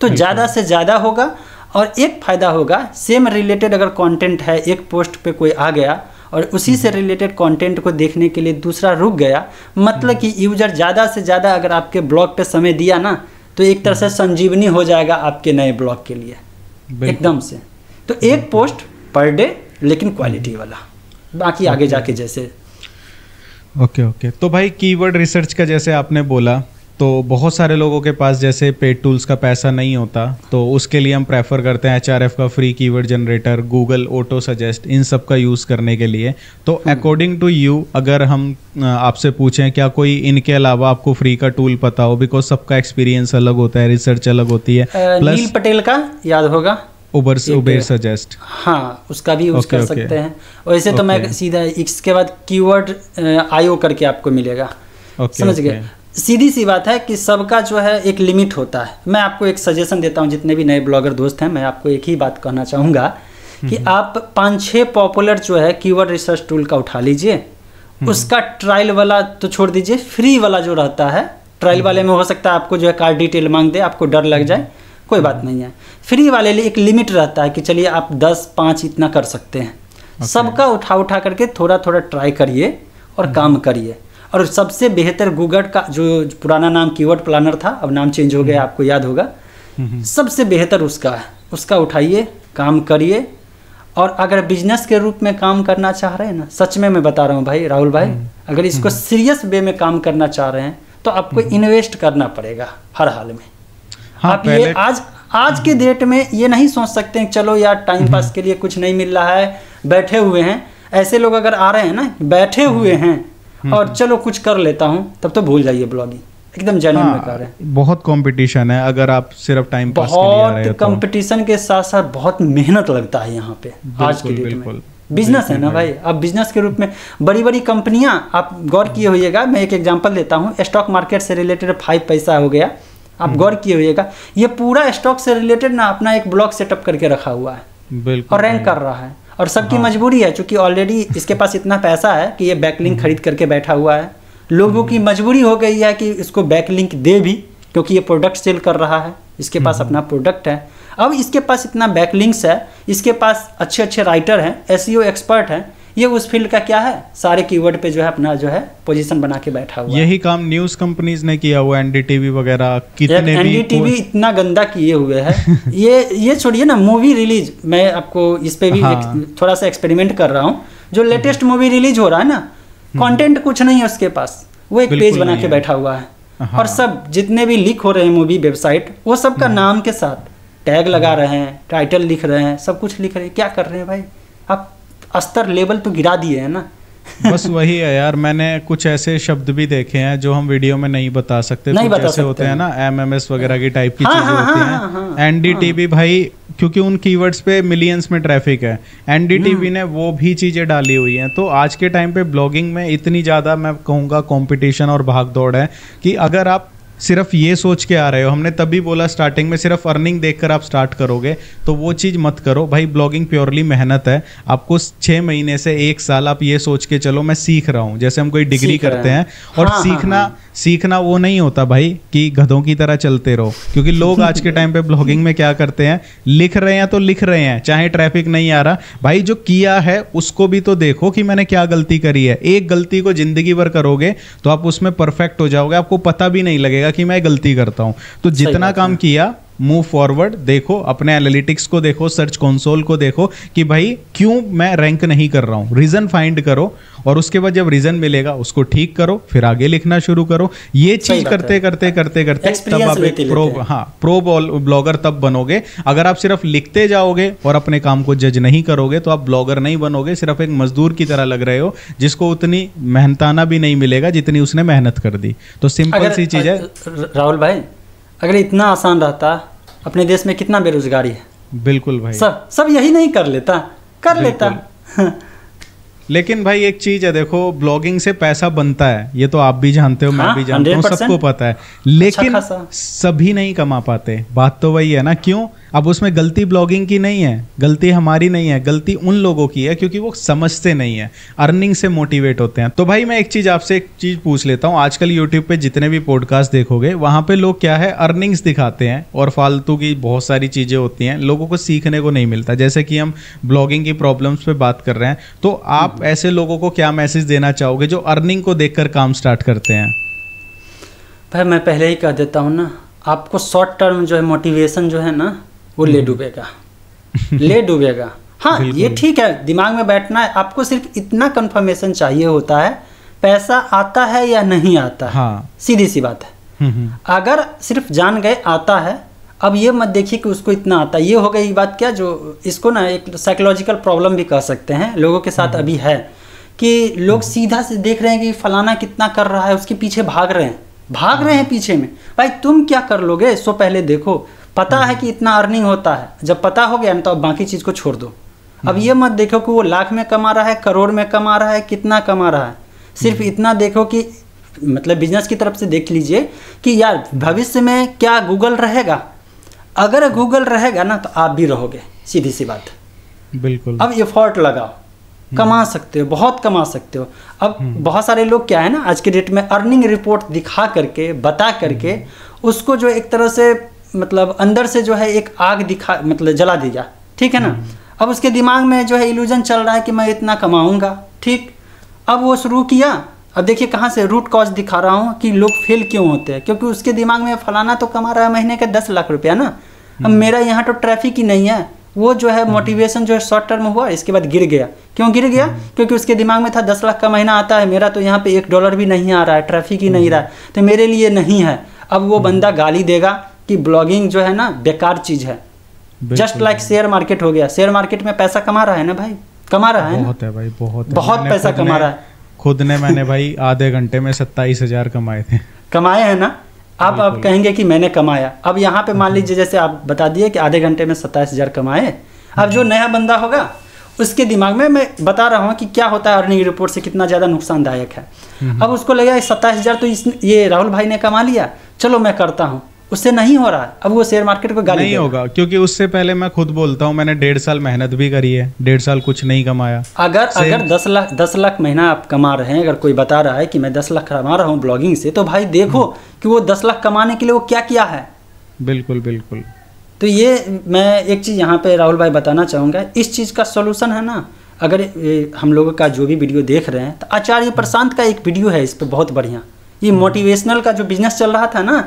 Speaker 2: तो ज़्यादा से ज़्यादा होगा और एक फ़ायदा होगा सेम रिलेटेड अगर कंटेंट है एक पोस्ट पे कोई आ गया और उसी से रिलेटेड हम्म। कंटेंट को देखने के लिए दूसरा रुक गया मतलब हम्म। कि यूज़र ज़्यादा से ज़्यादा अगर आपके ब्लॉग पे समय दिया ना तो एक तरह से हम्म। संजीवनी हो जाएगा आपके नए ब्लॉग के लिए एकदम से तो एक पोस्ट पर डे लेकिन क्वालिटी वाला बाकी आगे जाके जैसे
Speaker 1: ओके ओके तो भाई कीवर्ड रिसर्च का जैसे आपने बोला तो बहुत सारे लोगों के पास जैसे पेड टूल्स का पैसा नहीं होता तो उसके लिए हम प्रेफर करते हैं एच का free keyword generator Google auto suggest इन सब का यूज़ करने के लिए तो अकॉर्डिंग टू यू अगर हम आपसे पूछें क्या कोई इनके अलावा आपको फ्री का टूल पता हो बिकॉज सबका एक्सपीरियंस अलग होता है रिसर्च अलग होती है प्लस
Speaker 2: पटेल का याद होगा उबर से उबेर सजेस्ट हाँ उसका भी यूज़ okay, कर okay. सकते हैं वैसे okay. तो मैं सीधा इसके बाद कीवर्ड आईओ करके आपको मिलेगा okay, समझ गए सीधी सी बात है कि सबका जो है एक लिमिट होता है मैं आपको एक सजेशन देता हूँ जितने भी नए ब्लॉगर दोस्त हैं मैं आपको एक ही बात कहना चाहूँगा कि हम्म। आप पाँच छः पॉपुलर जो है कीवर्ड रिसर्च टूल का उठा लीजिए हम्म। उसका ट्रायल वाला तो छोड़ दीजिए फ्री वाला जो रहता है ट्रायल हम्म। वाले में हो सकता है आपको जो है कार डिटेल मांग दे आपको डर लग जाए कोई बात नहीं है फ्री वाले लिए एक लिमिट रहता है कि चलिए आप दस पाँच इतना कर सकते हैं सबका उठा उठा करके थोड़ा थोड़ा ट्राई करिए और काम करिए और सबसे बेहतर गूगल का जो पुराना नाम कीवर्ड प्लानर था अब नाम चेंज हो गया हम्म। आपको याद होगा सबसे बेहतर उसका है उसका उठाइए काम करिए और अगर बिजनेस के रूप में काम करना चाह रहे हैं ना सच में मैं बता रहा हूँ भाई राहुल भाई हम्म। अगर इसको सीरियस हम्म। वे में काम करना चाह रहे हैं तो आपको इन्वेस्ट करना पड़ेगा हर हाल में हाँ, आप ये आज आज के डेट में ये नहीं सोच सकते हैं चलो यार टाइम पास के लिए कुछ नहीं मिल रहा है बैठे हुए हैं ऐसे लोग अगर आ रहे हैं ना बैठे हुए हैं हम्म। और चलो कुछ कर लेता हूँ तब तो भूल जाइए ब्लॉगिंग एकदम जेन्यून हाँ, बेकार है
Speaker 1: बहुत कंपटीशन है अगर आप सिर्फ टाइम पास के लिए आ रहे तो
Speaker 2: कंपटीशन के साथ साथ बहुत मेहनत लगता है यहाँ पे आज के डेट में बिजनेस है ना भाई अब बिजनेस के रूप में बड़ी बड़ी कंपनियां आप गौर किए होइएगा मैं एक एग्जांपल देता हूँ स्टॉक मार्केट से रिलेटेड फाइव पैसा हो गया आप हम्म। गौर किए होइएगा ये पूरा स्टॉक से रिलेटेड ना अपना एक ब्लॉग सेटअप करके रखा हुआ
Speaker 1: है बिल्कुल
Speaker 2: और रैंक कर रहा है और सबकी हाँ। मजबूरी है चूँकि ऑलरेडी इसके पास इतना पैसा है कि ये बैकलिंक हम्म। खरीद करके बैठा हुआ है लोगों की मजबूरी हो गई है कि इसको बैकलिंक दे भी क्योंकि ये प्रोडक्ट सेल कर रहा है इसके पास हम्म। अपना प्रोडक्ट है अब इसके पास इतना बैकलिंक्स है इसके पास अच्छे अच्छे राइटर हैं एस एक्सपर्ट e हैं ये उस फील्ड का क्या है सारे कीवर्ड पे जो है अपना जो है पोजीशन बना के बैठा हुआ
Speaker 1: यही काम न्यूज कंपनीज ने किया हुआ एनडीटीवी वगैरह कितने एनडीटीवी
Speaker 2: इतना गंदा किए हुए है ये ये छोड़िए ना मूवी रिलीज मैं आपको इस पे भी हाँ। थोड़ा सा एक्सपेरिमेंट कर रहा हूँ जो लेटेस्ट मूवी रिलीज हो रहा है ना कंटेंट हम्म। कुछ नहीं है उसके पास वो एक पेज बना के बैठा हुआ है हाँ। और सब जितने भी लीक हो रहे हैं मूवी वेबसाइट वो सबका हम्म। नाम के साथ टैग लगा हम्म। रहे हैं टाइटल लिख रहे हैं सब कुछ लिख रहे हैं क्या कर रहे हैं भाई आप स्तर लेवल तो गिरा दिए है ना
Speaker 1: बस वही है यार मैंने कुछ ऐसे शब्द भी देखे हैं जो हम वीडियो में नहीं बता सकते नहीं बता सकते होते हैं ना एमएमएस वगैरह की टाइप की हाँ, चीजें हाँ, होती
Speaker 2: हाँ, हैं हाँ, एनडीटीवी
Speaker 1: हाँ।, हाँ, भाई क्योंकि उन कीवर्ड्स पे मिलियंस में ट्रैफिक है एनडीटीवी हम्म। ने वो भी चीजें डाली हुई हैं तो आज के टाइम पे ब्लॉगिंग में इतनी ज्यादा मैं कहूँगा कॉम्पिटिशन और भाग दौड़ है कि अगर आप सिर्फ ये सोच के आ रहे हो हमने तभी बोला स्टार्टिंग में सिर्फ अर्निंग देखकर आप स्टार्ट करोगे तो वो चीज़ मत करो भाई ब्लॉगिंग प्योरली मेहनत है आपको छः महीने से एक साल आप ये सोच के चलो मैं सीख रहा हूँ जैसे हम कोई डिग्री करते हैं और हाँ, हाँ सीखना हाँ, हाँ. सीखना वो नहीं होता भाई कि गधों की तरह चलते रहो क्योंकि लोग आज के टाइम पे ब्लॉगिंग में क्या करते हैं लिख रहे हैं तो लिख रहे हैं चाहे ट्रैफिक नहीं आ रहा भाई जो किया है उसको भी तो देखो कि मैंने क्या गलती करी है एक गलती को जिंदगी भर करोगे तो आप उसमें परफेक्ट हो जाओगे आपको पता भी नहीं लगेगा लगा कि मैं गलती करता हूँ तो जितना काम किया मूव फॉरवर्ड देखो अपने एनालिटिक्स को देखो सर्च कंसोल को देखो कि भाई क्यों मैं रैंक नहीं कर रहा हूँ रीज़न फाइंड करो और उसके बाद जब रीज़न मिलेगा उसको ठीक करो फिर आगे लिखना शुरू करो ये चीज़ करते करते करते करते तब आप एक प्रो हाँ प्रो ब्लॉगर तब बनोगे अगर आप सिर्फ लिखते जाओगे और अपने काम को जज नहीं करोगे तो आप ब्लॉगर नहीं बनोगे सिर्फ एक मजदूर की तरह लग रहे हो जिसको उतनी मेहनताना भी नहीं मिलेगा जितनी उसने मेहनत कर दी तो सिंपल सी चीज़
Speaker 2: है राहुल भाई अगर इतना आसान रहता अपने देश में कितना बेरोजगारी है बिल्कुल भाई सब सब यही नहीं कर लेता कर लेता लेकिन भाई
Speaker 1: एक चीज है देखो ब्लॉगिंग से पैसा बनता है ये तो आप भी जानते हो मैं हाँ, भी जानता हूँ सबको पता है लेकिन अच्छा सभी नहीं कमा पाते बात तो वही है ना क्यों अब उसमें गलती ब्लॉगिंग की नहीं है गलती हमारी नहीं है गलती उन लोगों की है क्योंकि वो समझते नहीं है अर्निंग से मोटिवेट होते हैं तो भाई मैं एक चीज़ आपसे एक चीज़ पूछ लेता हूँ आजकल यूट्यूब पे जितने भी पॉडकास्ट देखोगे वहाँ पे लोग क्या है अर्निंग्स दिखाते हैं और फालतू की बहुत सारी चीज़ें होती हैं लोगों को सीखने को नहीं मिलता जैसे कि हम ब्लॉगिंग की प्रॉब्लम्स पर बात कर रहे हैं तो आप हम्म। ऐसे लोगों को क्या मैसेज देना चाहोगे जो अर्निंग को देख काम स्टार्ट करते हैं
Speaker 2: भाई मैं पहले ही कह देता हूँ ना आपको शॉर्ट टर्म जो है मोटिवेशन जो है ना वो ले हम्म। डूबेगा ले डूबेगा हाँ ये ठीक है दिमाग में बैठना है आपको सिर्फ इतना कंफर्मेशन चाहिए होता है पैसा आता है या नहीं आता हाँ। सीधी सी बात है हम्म, हम्म। अगर सिर्फ जान गए आता है अब ये मत देखिए कि उसको इतना आता ये हो गई बात क्या जो इसको ना एक साइकोलॉजिकल प्रॉब्लम भी कह सकते हैं लोगों के साथ अभी है कि लोग सीधा से देख रहे हैं कि फलाना कितना कर रहा है उसके पीछे भाग रहे हैं भाग रहे हैं हाँ। पीछे में भाई तुम क्या कर लोगे सो पहले देखो पता है कि इतना अर्निंग होता है जब पता हो गया ना तो अब बाकी चीज़ को छोड़ दो अब ये मत देखो कि वो लाख में कमा रहा है करोड़ में कमा रहा है कितना कमा रहा है सिर्फ हम्म। इतना देखो कि मतलब बिजनेस की तरफ से देख लीजिए कि यार भविष्य में क्या गूगल रहेगा अगर गूगल रहेगा ना तो आप भी रहोगे सीधी सी बात बिल्कुल अब एफर्ट लगाओ हम्म। कमा सकते हो बहुत कमा सकते हो अब हम्म। बहुत सारे लोग क्या है ना आज के डेट में अर्निंग रिपोर्ट दिखा करके बता करके उसको जो एक तरह से मतलब अंदर से जो है एक आग दिखा मतलब जला दिया ठीक है ना हम्म। अब उसके दिमाग में जो है इल्यूजन चल रहा है कि मैं इतना कमाऊँगा ठीक अब वो शुरू किया अब देखिए कहाँ से रूट कॉज दिखा रहा हूँ कि लोग फेल क्यों होते हैं क्योंकि उसके दिमाग में फलाना तो कमा रहा है महीने का दस लाख रुपया ना अब हम्म। मेरा यहाँ तो ट्रैफिक ही नहीं है वो जो है मोटिवेशन हम्म। जो है शॉर्ट टर्म हुआ इसके बाद गिर गया क्यों गिर गया क्योंकि उसके दिमाग में था दस लाख का महीना आता है मेरा तो यहाँ पे एक डॉलर भी नहीं आ रहा है ट्रैफिक ही नहीं रहा है तो मेरे लिए नहीं है अब वो बंदा गाली देगा कि ब्लॉगिंग जो है ना बेकार चीज़ है जस्ट लाइक शेयर मार्केट हो गया शेयर मार्केट में पैसा कमा रहा है ना भाई कमा रहा है बहुत
Speaker 1: है भाई बहुत है। बहुत पैसा कमा रहा है खुद ने मैंने भाई आधे घंटे में सत्ताईस हजार कमाए थे
Speaker 2: कमाए हैं ना आप अब कहेंगे कि मैंने कमाया अब यहाँ पे मान लीजिए जैसे आप बता दिए कि आधे घंटे में सत्ताईस हजार कमाए अब जो नया बंदा होगा उसके दिमाग में मैं बता रहा हूँ कि क्या होता है अर्निंग रिपोर्ट से कितना ज़्यादा नुकसानदायक है हम्म। अब उसको लगेगा सत्ताईस हज़ार तो इस ये राहुल भाई ने कमा लिया चलो मैं करता हूँ उससे नहीं हो रहा है अब वो शेयर मार्केट को गाली नहीं
Speaker 1: होगा क्योंकि उससे पहले मैं खुद बोलता हूँ मैंने डेढ़ साल मेहनत भी करी है डेढ़ साल कुछ नहीं कमाया
Speaker 2: अगर अगर दस लाख दस लाख महीना आप कमा रहे हैं अगर कोई बता रहा है कि मैं दस लाख कमा रहा हूँ ब्लॉगिंग से तो भाई देखो हम्म। कि वो दस लाख कमाने के लिए वो क्या किया है
Speaker 1: बिल्कुल बिल्कुल
Speaker 2: तो ये मैं एक चीज़ यहाँ पे राहुल भाई बताना चाहूँगा इस चीज़ का सोल्यूशन है ना अगर हम लोगों का जो भी वीडियो देख रहे हैं तो आचार्य प्रशांत का एक वीडियो है इस पर बहुत बढ़िया ये मोटिवेशनल हम्म। का जो बिजनेस चल रहा था ना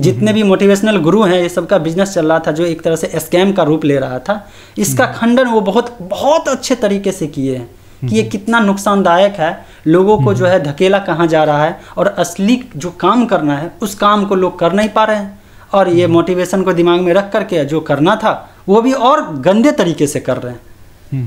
Speaker 2: जितने भी मोटिवेशनल गुरु हैं ये सबका बिजनेस चल रहा था जो एक तरह से स्कैम का रूप ले रहा था इसका हम्म। खंडन वो बहुत बहुत अच्छे तरीके से किए हैं कि ये हम्म। कितना नुकसानदायक है लोगों को जो है हम्म। धकेला कहाँ जा रहा है और असली जो काम करना है उस काम को लोग कर नहीं पा रहे हैं और ये मोटिवेशन को दिमाग में रख करके जो करना था वो भी और गंदे तरीके से कर रहे
Speaker 1: हैं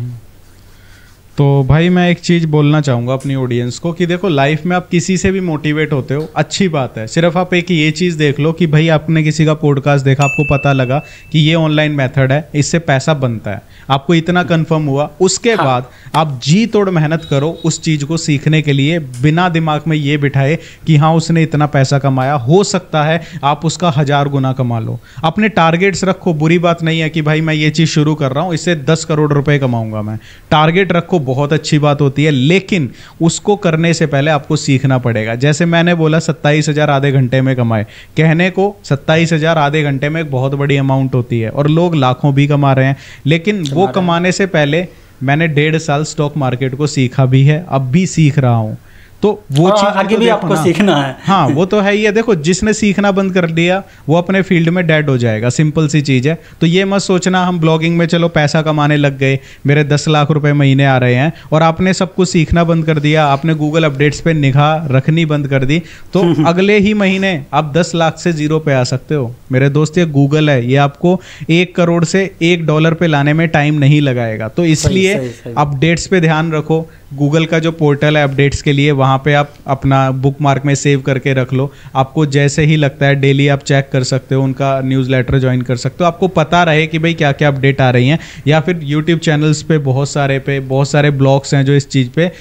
Speaker 1: तो भाई मैं एक चीज़ बोलना चाहूँगा अपनी ऑडियंस को कि देखो लाइफ में आप किसी से भी मोटिवेट होते हो अच्छी बात है सिर्फ आप एक ये चीज़ देख लो कि भाई आपने किसी का पॉडकास्ट देखा आपको पता लगा कि ये ऑनलाइन मेथड है इससे पैसा बनता है आपको इतना कंफर्म हुआ उसके हाँ। बाद आप जी तोड़ मेहनत करो उस चीज़ को सीखने के लिए बिना दिमाग में ये बिठाए कि हाँ उसने इतना पैसा कमाया हो सकता है आप उसका हज़ार गुना कमा लो अपने टारगेट्स रखो बुरी बात नहीं है कि भाई मैं ये चीज़ शुरू कर रहा हूँ इससे दस करोड़ रुपये कमाऊँगा मैं टारगेट रखो बहुत अच्छी बात होती है लेकिन उसको करने से पहले आपको सीखना पड़ेगा जैसे मैंने बोला सत्ताईस हज़ार आधे घंटे में कमाए कहने को सत्ताईस हज़ार आधे घंटे में एक बहुत बड़ी अमाउंट होती है और लोग लाखों भी कमा रहे हैं लेकिन वो कमाने से पहले मैंने डेढ़ साल स्टॉक मार्केट को सीखा भी है अब भी सीख रहा हूँ तो वो हाँ, चीज आगे तो भी आपको सीखना है हाँ वो तो है ही है देखो जिसने सीखना बंद कर लिया वो अपने फील्ड में डेड हो जाएगा सिंपल सी चीज़ है तो ये मत सोचना हम ब्लॉगिंग में चलो पैसा कमाने लग गए मेरे दस लाख रुपए महीने आ रहे हैं और आपने सब कुछ सीखना बंद कर दिया आपने गूगल अपडेट्स पे निगाह रखनी बंद कर दी तो अगले ही महीने आप दस लाख से जीरो पे आ सकते हो मेरे दोस्त ये गूगल है ये आपको एक करोड़ से एक डॉलर पे लाने में टाइम नहीं लगाएगा तो इसलिए अपडेट्स पे ध्यान रखो गूगल का जो पोर्टल है अपडेट्स के लिए वहाँ पे आप अपना बुक मार्क में सेव करके रख लो आपको जैसे ही लगता है डेली आप चेक कर सकते हो उनका न्यूज़ लेटर ज्वाइन कर सकते हो आपको पता रहे कि भाई क्या क्या अपडेट आ रही हैं या फिर यूट्यूब चैनल्स पे बहुत सारे पे बहुत सारे ब्लॉग्स हैं जो इस चीज़ पे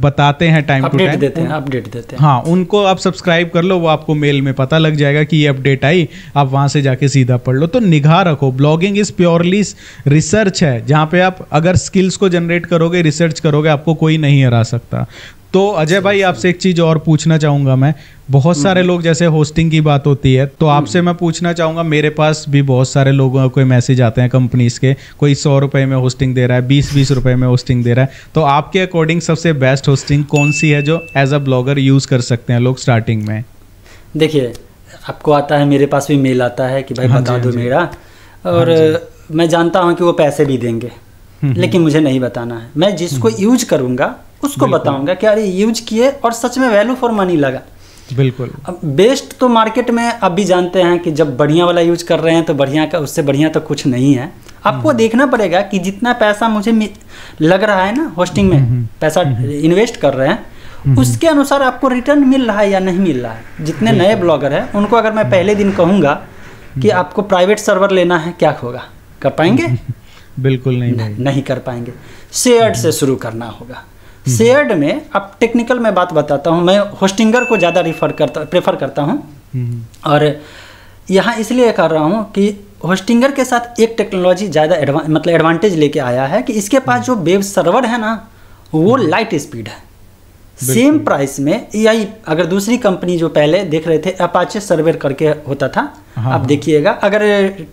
Speaker 1: बताते हैं टाइम टू टाइम देते हैं
Speaker 2: अपडेट देते हैं हाँ
Speaker 1: उनको आप सब्सक्राइब कर लो वो आपको मेल में पता लग जाएगा कि ये अपडेट आई आप वहाँ से जाके सीधा पढ़ लो तो निगाह रखो ब्लॉगिंग इज़ प्योरली रिसर्च है जहाँ पे आप अगर स्किल्स को जनरेट करोगे रिसर्च करोगे आपको कोई कोई नहीं हरा सकता तो अजय भाई आपसे एक चीज और पूछना चाहूंगा मैं बहुत हम्म। सारे लोग जैसे होस्टिंग की बात होती है तो हम्म। आपसे मैं पूछना चाहूंगा मेरे पास भी बहुत सारे लोगों के मैसेज आते हैं कंपनीज के कोई सौ रुपए में होस्टिंग दे रहा है बीस बीस रुपए में होस्टिंग दे रहा है तो आपके अकॉर्डिंग सबसे बेस्ट होस्टिंग कौन सी है जो एज अ ब्लॉगर यूज कर सकते हैं लोग स्टार्टिंग में
Speaker 2: देखिए आपको आता है मेरे पास भी मेल आता है कि भाई हाँ बता दो हाँ मेरा हाँ और मैं जानता हूँ कि वो पैसे भी देंगे हम्म। लेकिन मुझे नहीं बताना है मैं जिसको यूज हम्म। करूँगा उसको बताऊंगा कि अरे यूज किए और सच में वैल्यू फॉर मनी लगा बिल्कुल अब बेस्ट तो मार्केट में आप भी जानते हैं कि जब बढ़िया वाला यूज कर रहे हैं तो बढ़िया का उससे बढ़िया तो कुछ नहीं है आपको हम्म। देखना पड़ेगा कि जितना पैसा मुझे लग रहा है ना होस्टिंग में पैसा इन्वेस्ट कर रहे हैं उसके अनुसार आपको रिटर्न मिल रहा है या नहीं मिल रहा है जितने नए ब्लॉगर हैं उनको अगर मैं पहले दिन कहूँगा कि आपको प्राइवेट सर्वर लेना है क्या होगा कर पाएंगे बिल्कुल नहीं नहीं, नहीं कर पाएंगे शेयर्ड से शुरू करना होगा शेयर्ड हम्म। में अब टेक्निकल मैं बात बताता हूँ मैं होस्टिंगर को ज़्यादा रिफर करता प्रेफर करता हूँ हम्म। और यहाँ इसलिए कर रहा हूँ कि होस्टिंगर के साथ एक टेक्नोलॉजी ज़्यादा एडवा मतलब एडवांटेज लेके आया है कि इसके पास हम्म। जो वेब सर्वर है ना वो लाइट स्पीड है सेम प्राइस में यही अगर दूसरी कंपनी जो पहले देख रहे थे अपाचे सर्वेर करके होता था हाँ, आप हाँ। देखिएगा अगर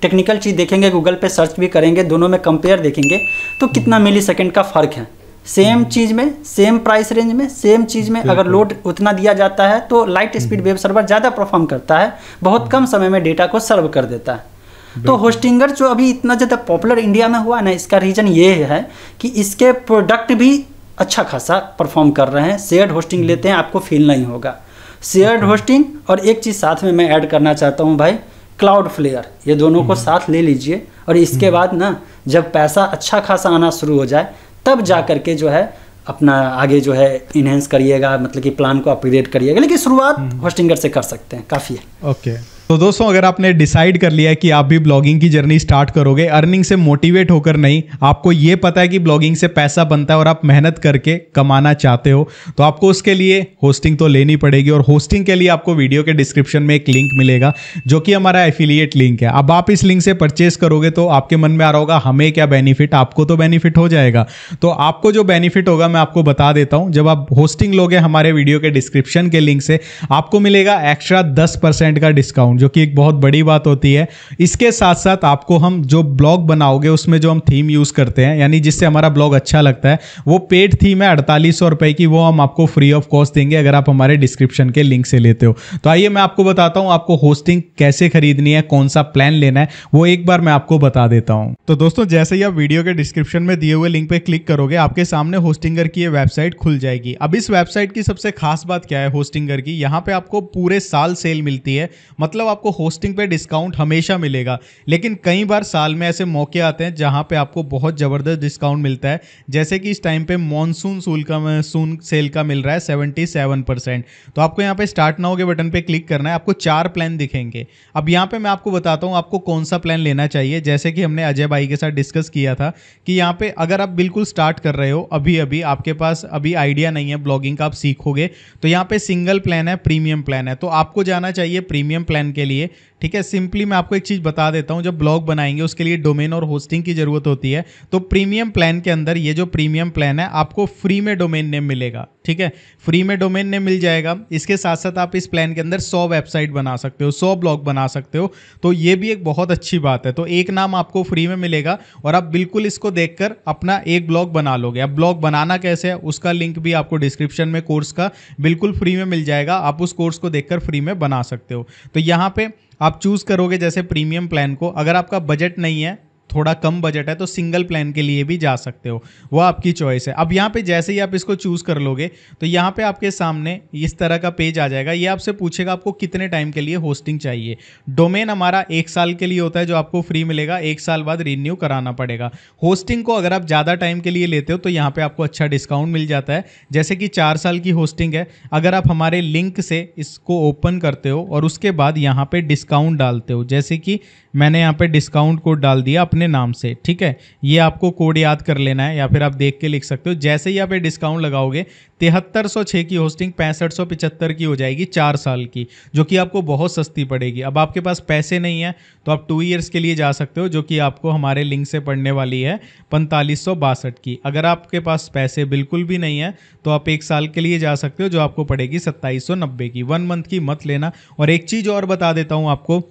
Speaker 2: टेक्निकल चीज़ देखेंगे गूगल पे सर्च भी करेंगे दोनों में कंपेयर देखेंगे तो कितना मिली हम्म। सेकेंड का फ़र्क है सेम हम्म। चीज़ में सेम प्राइस रेंज में सेम चीज़ में अगर लोड उतना दिया जाता है तो लाइट स्पीड वेब सर्वर ज़्यादा परफॉर्म करता है बहुत हम्म। कम समय में डेटा को सर्व कर देता है तो होस्टिंगर जो अभी इतना ज़्यादा पॉपुलर इंडिया में हुआ ना इसका रीज़न ये है कि इसके प्रोडक्ट भी अच्छा खासा परफॉर्म कर रहे हैं शेयर्ड होस्टिंग हम्म। लेते हैं आपको फील नहीं होगा शेयर्ड होस्टिंग और एक चीज़ साथ में मैं ऐड करना चाहता हूँ भाई क्लाउड फ्लेयर ये दोनों को हम्म। साथ ले लीजिए और इसके हम्म। बाद ना जब पैसा अच्छा खासा आना शुरू हो जाए तब जा करके जो है अपना आगे जो है इन्हेंस करिएगा मतलब कि प्लान को अपग्रेड करिएगा लेकिन शुरुआत होस्टिंगर से कर सकते हैं काफ़ी है ओके
Speaker 1: okay. तो दोस्तों अगर आपने डिसाइड कर लिया है कि आप भी ब्लॉगिंग की जर्नी स्टार्ट करोगे अर्निंग से मोटिवेट होकर नहीं आपको ये पता है कि ब्लॉगिंग से पैसा बनता है और आप मेहनत करके कमाना चाहते हो तो आपको उसके लिए होस्टिंग तो लेनी पड़ेगी और होस्टिंग के लिए आपको वीडियो के डिस्क्रिप्शन में एक लिंक मिलेगा जो कि हमारा एफिलिएट लिंक है अब आप इस लिंक से परचेज करोगे तो आपके मन में आ रहा होगा हमें क्या बेनिफिट आपको तो बेनिफिट हो जाएगा तो आपको जो बेनिफिट होगा मैं आपको बता देता हूँ जब आप होस्टिंग लोगे हमारे वीडियो के डिस्क्रिप्शन के लिंक से आपको मिलेगा एक्स्ट्रा दस का डिस्काउंट हूँ जो कि एक बहुत बड़ी बात होती है इसके साथ साथ आपको हम जो ब्लॉग बनाओगे उसमें जो हम थीम यूज़ करते हैं यानी जिससे हमारा ब्लॉग अच्छा लगता है वो पेड थीम है अड़तालीस सौ की वो हम आपको फ्री ऑफ कॉस्ट देंगे अगर आप हमारे डिस्क्रिप्शन के लिंक से लेते हो तो आइए मैं आपको बताता हूँ आपको होस्टिंग कैसे खरीदनी है कौन सा प्लान लेना है वो एक बार मैं आपको बता देता हूँ तो दोस्तों जैसे ही आप वीडियो के डिस्क्रिप्शन में दिए हुए लिंक पर क्लिक करोगे आपके सामने होस्टिंगर की ये वेबसाइट खुल जाएगी अब इस वेबसाइट की सबसे खास बात क्या है होस्टिंगर की यहाँ पे आपको पूरे साल सेल मिलती है मतलब मतलब आपको होस्टिंग पे डिस्काउंट हमेशा मिलेगा लेकिन कई बार साल में ऐसे मौके आते हैं जहाँ पे आपको बहुत ज़बरदस्त डिस्काउंट मिलता है जैसे कि इस टाइम पे मॉनसून सूल का सून सेल का मिल रहा है सेवेंटी सेवन परसेंट तो आपको यहाँ पे स्टार्ट नाउ के बटन पे क्लिक करना है आपको चार प्लान दिखेंगे अब यहाँ पे मैं आपको बताता हूँ आपको कौन सा प्लान लेना चाहिए जैसे कि हमने अजय भाई के साथ डिस्कस किया था कि यहाँ पे अगर आप बिल्कुल स्टार्ट कर रहे हो अभी अभी आपके पास अभी आइडिया नहीं है ब्लॉगिंग का आप सीखोगे तो यहाँ पे सिंगल प्लान है प्रीमियम प्लान है तो आपको जाना चाहिए प्रीमियम प्लान के लिए ठीक है सिंपली मैं आपको एक चीज बता देता हूं जब ब्लॉग बनाएंगे उसके लिए डोमेन और होस्टिंग की जरूरत होती है तो प्रीमियम प्लान के अंदर ये जो प्रीमियम प्लान है आपको फ्री में डोमेन नेम मिलेगा ठीक है फ्री में डोमेन नेम मिल जाएगा इसके साथ साथ आप इस प्लान के अंदर सौ वेबसाइट बना सकते हो सौ ब्लॉग बना सकते हो तो ये भी एक बहुत अच्छी बात है तो एक नाम आपको फ्री में मिलेगा और आप बिल्कुल इसको देखकर अपना एक ब्लॉग बना लोगे अब ब्लॉग बनाना कैसे है उसका लिंक भी आपको डिस्क्रिप्शन में कोर्स का बिल्कुल फ्री में मिल जाएगा आप उस कोर्स को देखकर फ्री में बना सकते हो तो यहाँ पे आप चूज़ करोगे जैसे प्रीमियम प्लान को अगर आपका बजट नहीं है थोड़ा कम बजट है तो सिंगल प्लान के लिए भी जा सकते हो वो आपकी चॉइस है अब यहाँ पे जैसे ही आप इसको चूज़ कर लोगे तो यहाँ पे आपके सामने इस तरह का पेज आ जाएगा ये आपसे पूछेगा आपको कितने टाइम के लिए होस्टिंग चाहिए डोमेन हमारा एक साल के लिए होता है जो आपको फ्री मिलेगा एक साल बाद रिन्यू कराना पड़ेगा होस्टिंग को अगर आप ज़्यादा टाइम के लिए लेते हो तो यहाँ पर आपको अच्छा डिस्काउंट मिल जाता है जैसे कि चार साल की होस्टिंग है अगर आप हमारे लिंक से इसको ओपन करते हो और उसके बाद यहाँ पर डिस्काउंट डालते हो जैसे कि मैंने यहाँ पर डिस्काउंट कोड डाल दिया अपने अपने नाम से ठीक है ये आपको कोड याद कर लेना है या फिर आप देख के लिख सकते हो जैसे ही आप ये डिस्काउंट लगाओगे तिहत्तर सौ छः की होस्टिंग पैंसठ सौ पिचहत्तर की हो जाएगी चार साल की जो कि आपको बहुत सस्ती पड़ेगी अब आपके पास पैसे नहीं है तो आप टू ईयर्स के लिए जा सकते हो जो कि आपको हमारे लिंक से पढ़ने वाली है पैंतालीस सौ बासठ की अगर आपके पास पैसे बिल्कुल भी नहीं है तो आप एक साल के लिए जा सकते हो जो आपको पड़ेगी सत्ताईस सौ नब्बे की वन मंथ की मत लेना और एक चीज़ और बता देता हूँ आपको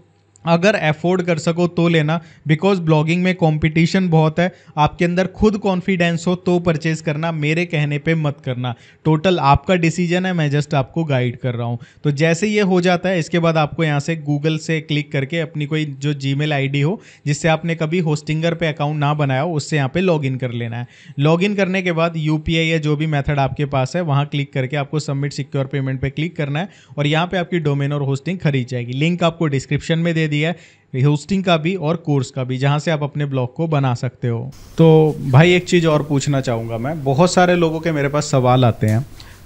Speaker 1: अगर एफोर्ड कर सको तो लेना बिकॉज ब्लॉगिंग में कंपटीशन बहुत है आपके अंदर खुद कॉन्फिडेंस हो तो परचेज करना मेरे कहने पे मत करना टोटल आपका डिसीजन है मैं जस्ट आपको गाइड कर रहा हूँ तो जैसे ये हो जाता है इसके बाद आपको यहाँ से गूगल से क्लिक करके अपनी कोई जो जी मेल हो जिससे आपने कभी होस्टिंगर पर अकाउंट ना बनाया हो उससे यहाँ पर लॉग कर लेना है लॉग करने के बाद यू या जो भी मैथड आपके पास है वहाँ क्लिक करके आपको सबमिट सिक्योर पेमेंट पर पे क्लिक करना है और यहाँ पर आपकी डोमेन और होस्टिंग खरीद जाएगी लिंक आपको डिस्क्रिप्शन में दे दिया है होस्टिंग का भी और कोर्स का भी जहाँ से आप अपने ब्लॉग को बना सकते हो तो भाई एक चीज़ और पूछना चाहूँगा मैं बहुत सारे लोगों के मेरे पास सवाल आते हैं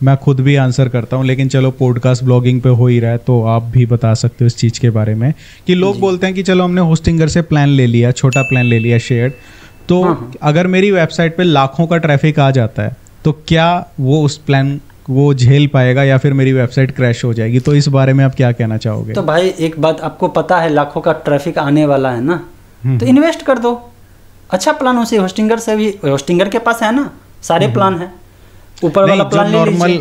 Speaker 1: मैं खुद भी आंसर करता हूँ लेकिन चलो पॉडकास्ट ब्लॉगिंग पे हो ही रहा है तो आप भी बता सकते हो इस चीज़ के बारे में कि लोग बोलते हैं कि चलो हमने होस्टिंगर से प्लान ले लिया छोटा प्लान ले लिया शेयर तो हाँ, हाँ। अगर मेरी वेबसाइट पे लाखों का ट्रैफिक आ जाता है तो क्या वो उस प्लान वो झेल पाएगा या फिर मेरी वेबसाइट क्रैश हो जाएगी तो इस बारे में आप क्या कहना चाहोगे तो
Speaker 2: भाई एक बात आपको पता है लाखों का ट्रैफिक आने वाला है ना हम्म, तो इन्वेस्ट हम्म। कर दो अच्छा प्लान उसे होस्टिंगर से भी होस्टिंगर के पास है ना सारे प्लान हम्म, है ऊपर वाला प्लान नॉर्मल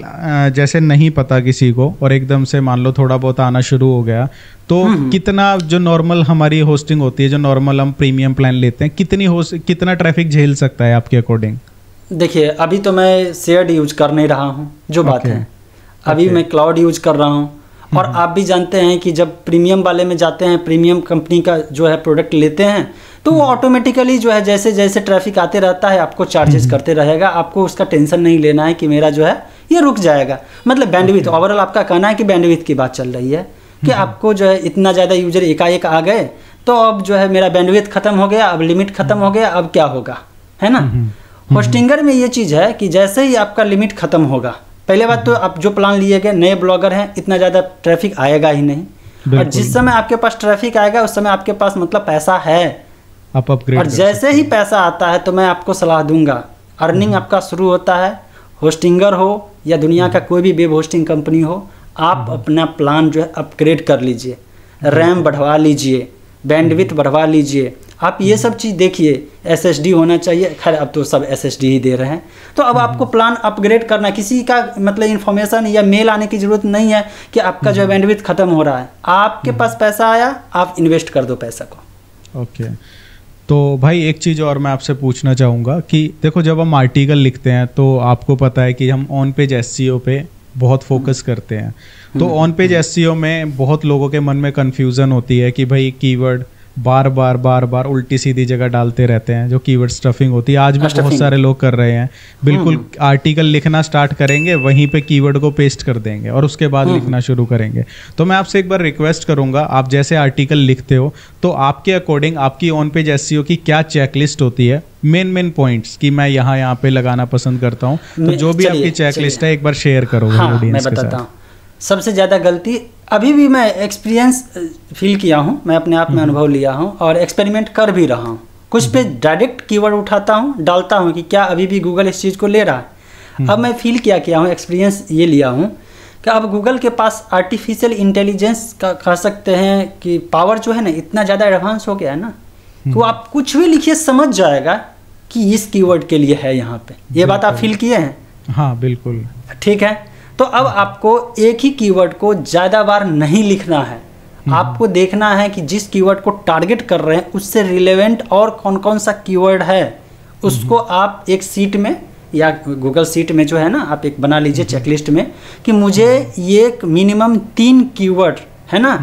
Speaker 1: जैसे नहीं पता किसी को और एकदम से मान लो थोड़ा बहुत आना शुरू हो गया तो कितना जो नॉर्मल हमारी होस्टिंग होती है जो नॉर्मल हम प्रीमियम प्लान लेते हैं कितनी कितना ट्रैफिक झेल सकता है आपके अकॉर्डिंग
Speaker 2: देखिए अभी तो मैं शेयर्ड यूज कर नहीं रहा हूँ जो बात okay. है अभी okay. मैं क्लाउड यूज कर रहा हूँ और mm-hmm. आप भी जानते हैं कि जब प्रीमियम वाले में जाते हैं प्रीमियम कंपनी का जो है प्रोडक्ट लेते हैं तो वो ऑटोमेटिकली mm-hmm. जो है जैसे जैसे ट्रैफिक आते रहता है आपको चार्जेस mm-hmm. करते रहेगा आपको उसका टेंशन नहीं लेना है कि मेरा जो है ये रुक जाएगा मतलब बैंडविथ ओवरऑल आपका कहना है कि बैंडविथ की बात चल रही है कि आपको जो है इतना ज़्यादा यूजर एकाएक आ गए तो अब जो है मेरा बैंडविथ खत्म हो गया अब लिमिट खत्म हो गया अब क्या होगा है ना होस्टिंगर में ये चीज़ है कि जैसे ही आपका लिमिट ख़त्म होगा पहले बात तो आप जो प्लान लिए गए नए ब्लॉगर हैं इतना ज़्यादा ट्रैफिक आएगा ही नहीं और जिस समय आपके पास ट्रैफिक आएगा उस समय आपके पास मतलब पैसा है आप अपग्रेड और जैसे ही पैसा आता है तो मैं आपको सलाह दूंगा अर्निंग हम्म। आपका शुरू होता है होस्टिंगर हो या दुनिया का हम्म। कोई भी वेब होस्टिंग कंपनी हो आप हम्म। अपना प्लान जो है अपग्रेड कर लीजिए रैम बढ़वा लीजिए बैंडविथ बढ़वा लीजिए आप ये सब चीज़ देखिए एस एस डी होना चाहिए खैर अब तो सब एस एस डी ही दे रहे हैं तो अब आपको प्लान हम्म। अपग्रेड करना किसी का मतलब इन्फॉर्मेशन या मेल आने की ज़रूरत नहीं है कि आपका जो बैंडविथ हम्म। ख़त्म हो रहा है आपके हम्म। पास पैसा आया आप इन्वेस्ट कर दो पैसा
Speaker 1: को ओके तो भाई एक चीज़ और मैं आपसे पूछना चाहूँगा कि देखो जब हम आर्टिकल लिखते हैं तो आपको पता है कि हम ऑन पेज एस पे बहुत फोकस करते हैं तो ऑन पेज एस में बहुत लोगों के मन में कन्फ्यूज़न होती है कि भाई कीवर्ड बार बार बार बार उल्टी सीधी जगह डालते रहते हैं जो कीवर्ड स्टफिंग होती है आज भी हाँ, बहुत सारे लोग कर रहे हैं बिल्कुल आर्टिकल हम्म, हम्म। लिखना स्टार्ट करेंगे वहीं पे कीवर्ड को पेस्ट कर देंगे और उसके बाद हम्म, लिखना शुरू करेंगे तो मैं आपसे एक बार रिक्वेस्ट करूंगा आप जैसे आर्टिकल लिखते हो तो आपके अकॉर्डिंग आपकी ऑन पेज एस की क्या चेकलिस्ट होती है मेन मेन पॉइंट्स कि मैं यहाँ यहाँ पे लगाना पसंद करता हूँ तो जो भी आपकी चेकलिस्ट है एक बार शेयर करो हाँ, मैं बताता हूँ
Speaker 2: सबसे ज्यादा गलती अभी भी मैं एक्सपीरियंस फील किया हूँ मैं अपने आप में हम्म। अनुभव लिया हूँ और एक्सपेरिमेंट कर भी रहा हूँ कुछ पे डायरेक्ट हम्म। कीवर्ड उठाता हूँ डालता हूँ कि क्या अभी भी गूगल इस चीज़ को ले रहा है अब हम्म। मैं फील क्या किया हूँ एक्सपीरियंस ये लिया हूँ कि अब गूगल के पास आर्टिफिशियल इंटेलिजेंस का कह सकते हैं कि पावर जो है ना इतना ज़्यादा एडवांस हो गया है ना तो आप कुछ भी लिखिए समझ जाएगा कि इस कीवर्ड के लिए है यहाँ पे ये बात आप फील किए हैं
Speaker 1: हाँ बिल्कुल
Speaker 2: ठीक है तो अब हाँ। आपको एक ही कीवर्ड को ज़्यादा बार नहीं लिखना है हाँ। आपको देखना है कि जिस कीवर्ड को टारगेट कर रहे हैं उससे रिलेवेंट और कौन कौन सा कीवर्ड है उसको हम्म। आप एक सीट में या गूगल सीट में जो है ना आप एक बना लीजिए चेकलिस्ट हम्म। में कि मुझे हम्म। ये मिनिमम तीन कीवर्ड है ना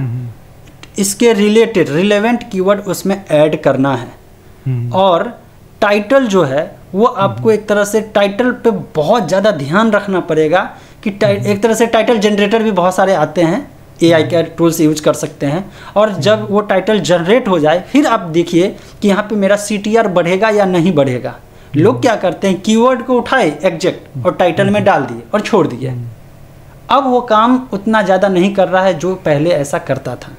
Speaker 2: इसके रिलेटेड रिलेवेंट कीवर्ड उसमें ऐड करना है और टाइटल जो है वो आपको एक तरह से टाइटल पे बहुत ज़्यादा ध्यान रखना पड़ेगा कि हम्म। एक तरह से टाइटल जनरेटर भी बहुत सारे आते हैं ए आई हम्म। के टूल्स यूज कर सकते हैं और हम्म। जब वो टाइटल जनरेट हो जाए फिर आप देखिए कि यहाँ पे मेरा सी टी आर बढ़ेगा या नहीं बढ़ेगा लोग क्या करते हैं कीवर्ड को उठाए एग्जैक्ट और टाइटल में डाल दिए और छोड़ दिए अब वो काम उतना ज़्यादा नहीं कर रहा है जो पहले ऐसा करता था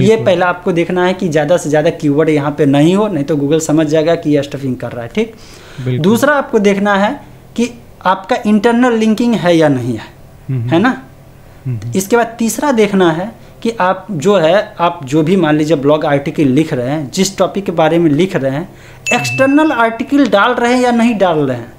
Speaker 2: ये पहला आपको देखना है कि ज़्यादा से ज़्यादा कीवर्ड यहाँ पे नहीं हो नहीं तो गूगल समझ जाएगा कि यह स्टफिंग कर रहा है ठीक दूसरा आपको देखना है आपका इंटरनल लिंकिंग है या नहीं है है ना इसके बाद तीसरा देखना है कि आप जो है आप जो भी मान लीजिए ब्लॉग आर्टिकल लिख रहे हैं जिस टॉपिक के बारे में लिख रहे हैं एक्सटर्नल आर्टिकल डाल रहे हैं या नहीं डाल रहे हैं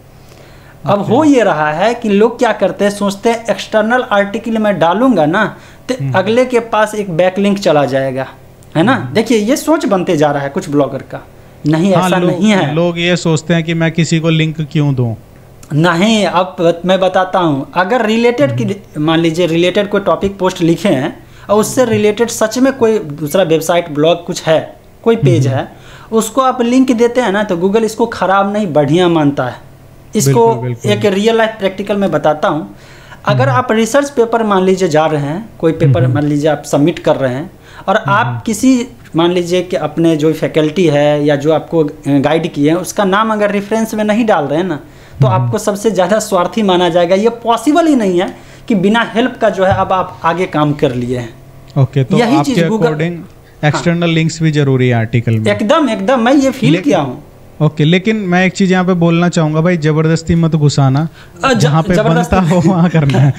Speaker 2: अब हो ये रहा है कि लोग क्या करते हैं सोचते हैं एक्सटर्नल आर्टिकल मैं डालूंगा ना तो अगले के पास एक बैक लिंक चला जाएगा है ना देखिए ये सोच बनते जा रहा है कुछ ब्लॉगर का नहीं हाँ, ऐसा नहीं है
Speaker 1: लोग ये सोचते हैं कि मैं किसी को लिंक क्यों दूं
Speaker 2: नहीं अब मैं बताता हूँ अगर रिलेटेड की मान लीजिए रिलेटेड कोई टॉपिक पोस्ट लिखे हैं और उससे रिलेटेड सच में कोई दूसरा वेबसाइट ब्लॉग कुछ है कोई पेज हम्म। है उसको आप लिंक देते हैं ना तो गूगल इसको ख़राब नहीं बढ़िया मानता है
Speaker 1: इसको बिल्कुल, बिल्कुल। एक
Speaker 2: रियल लाइफ प्रैक्टिकल में बताता हूँ अगर हम्म। आप रिसर्च पेपर मान लीजिए जा रहे हैं कोई पेपर हम्म। मान लीजिए आप सबमिट कर रहे हैं और आप किसी मान लीजिए कि अपने जो फैकल्टी है या जो आपको गाइड किए हैं उसका नाम अगर रेफरेंस में नहीं डाल रहे हैं ना तो हम्म। आपको सबसे ज़्यादा स्वार्थी माना जाएगा ये पॉसिबल ही नहीं है कि बिना हेल्प का जो है अब आप आगे काम कर लिए हैं
Speaker 1: ओके तो यही चीज अकॉर्डिंग एक्सटर्नल लिंक्स भी जरूरी है आर्टिकल में
Speaker 2: एकदम एकदम मैं ये फील किया हूँ
Speaker 1: ओके okay, लेकिन मैं एक चीज यहाँ पे बोलना चाहूंगा भाई जबरदस्ती मत घुसाना जहाँ पे बनता हो वहाँ करना है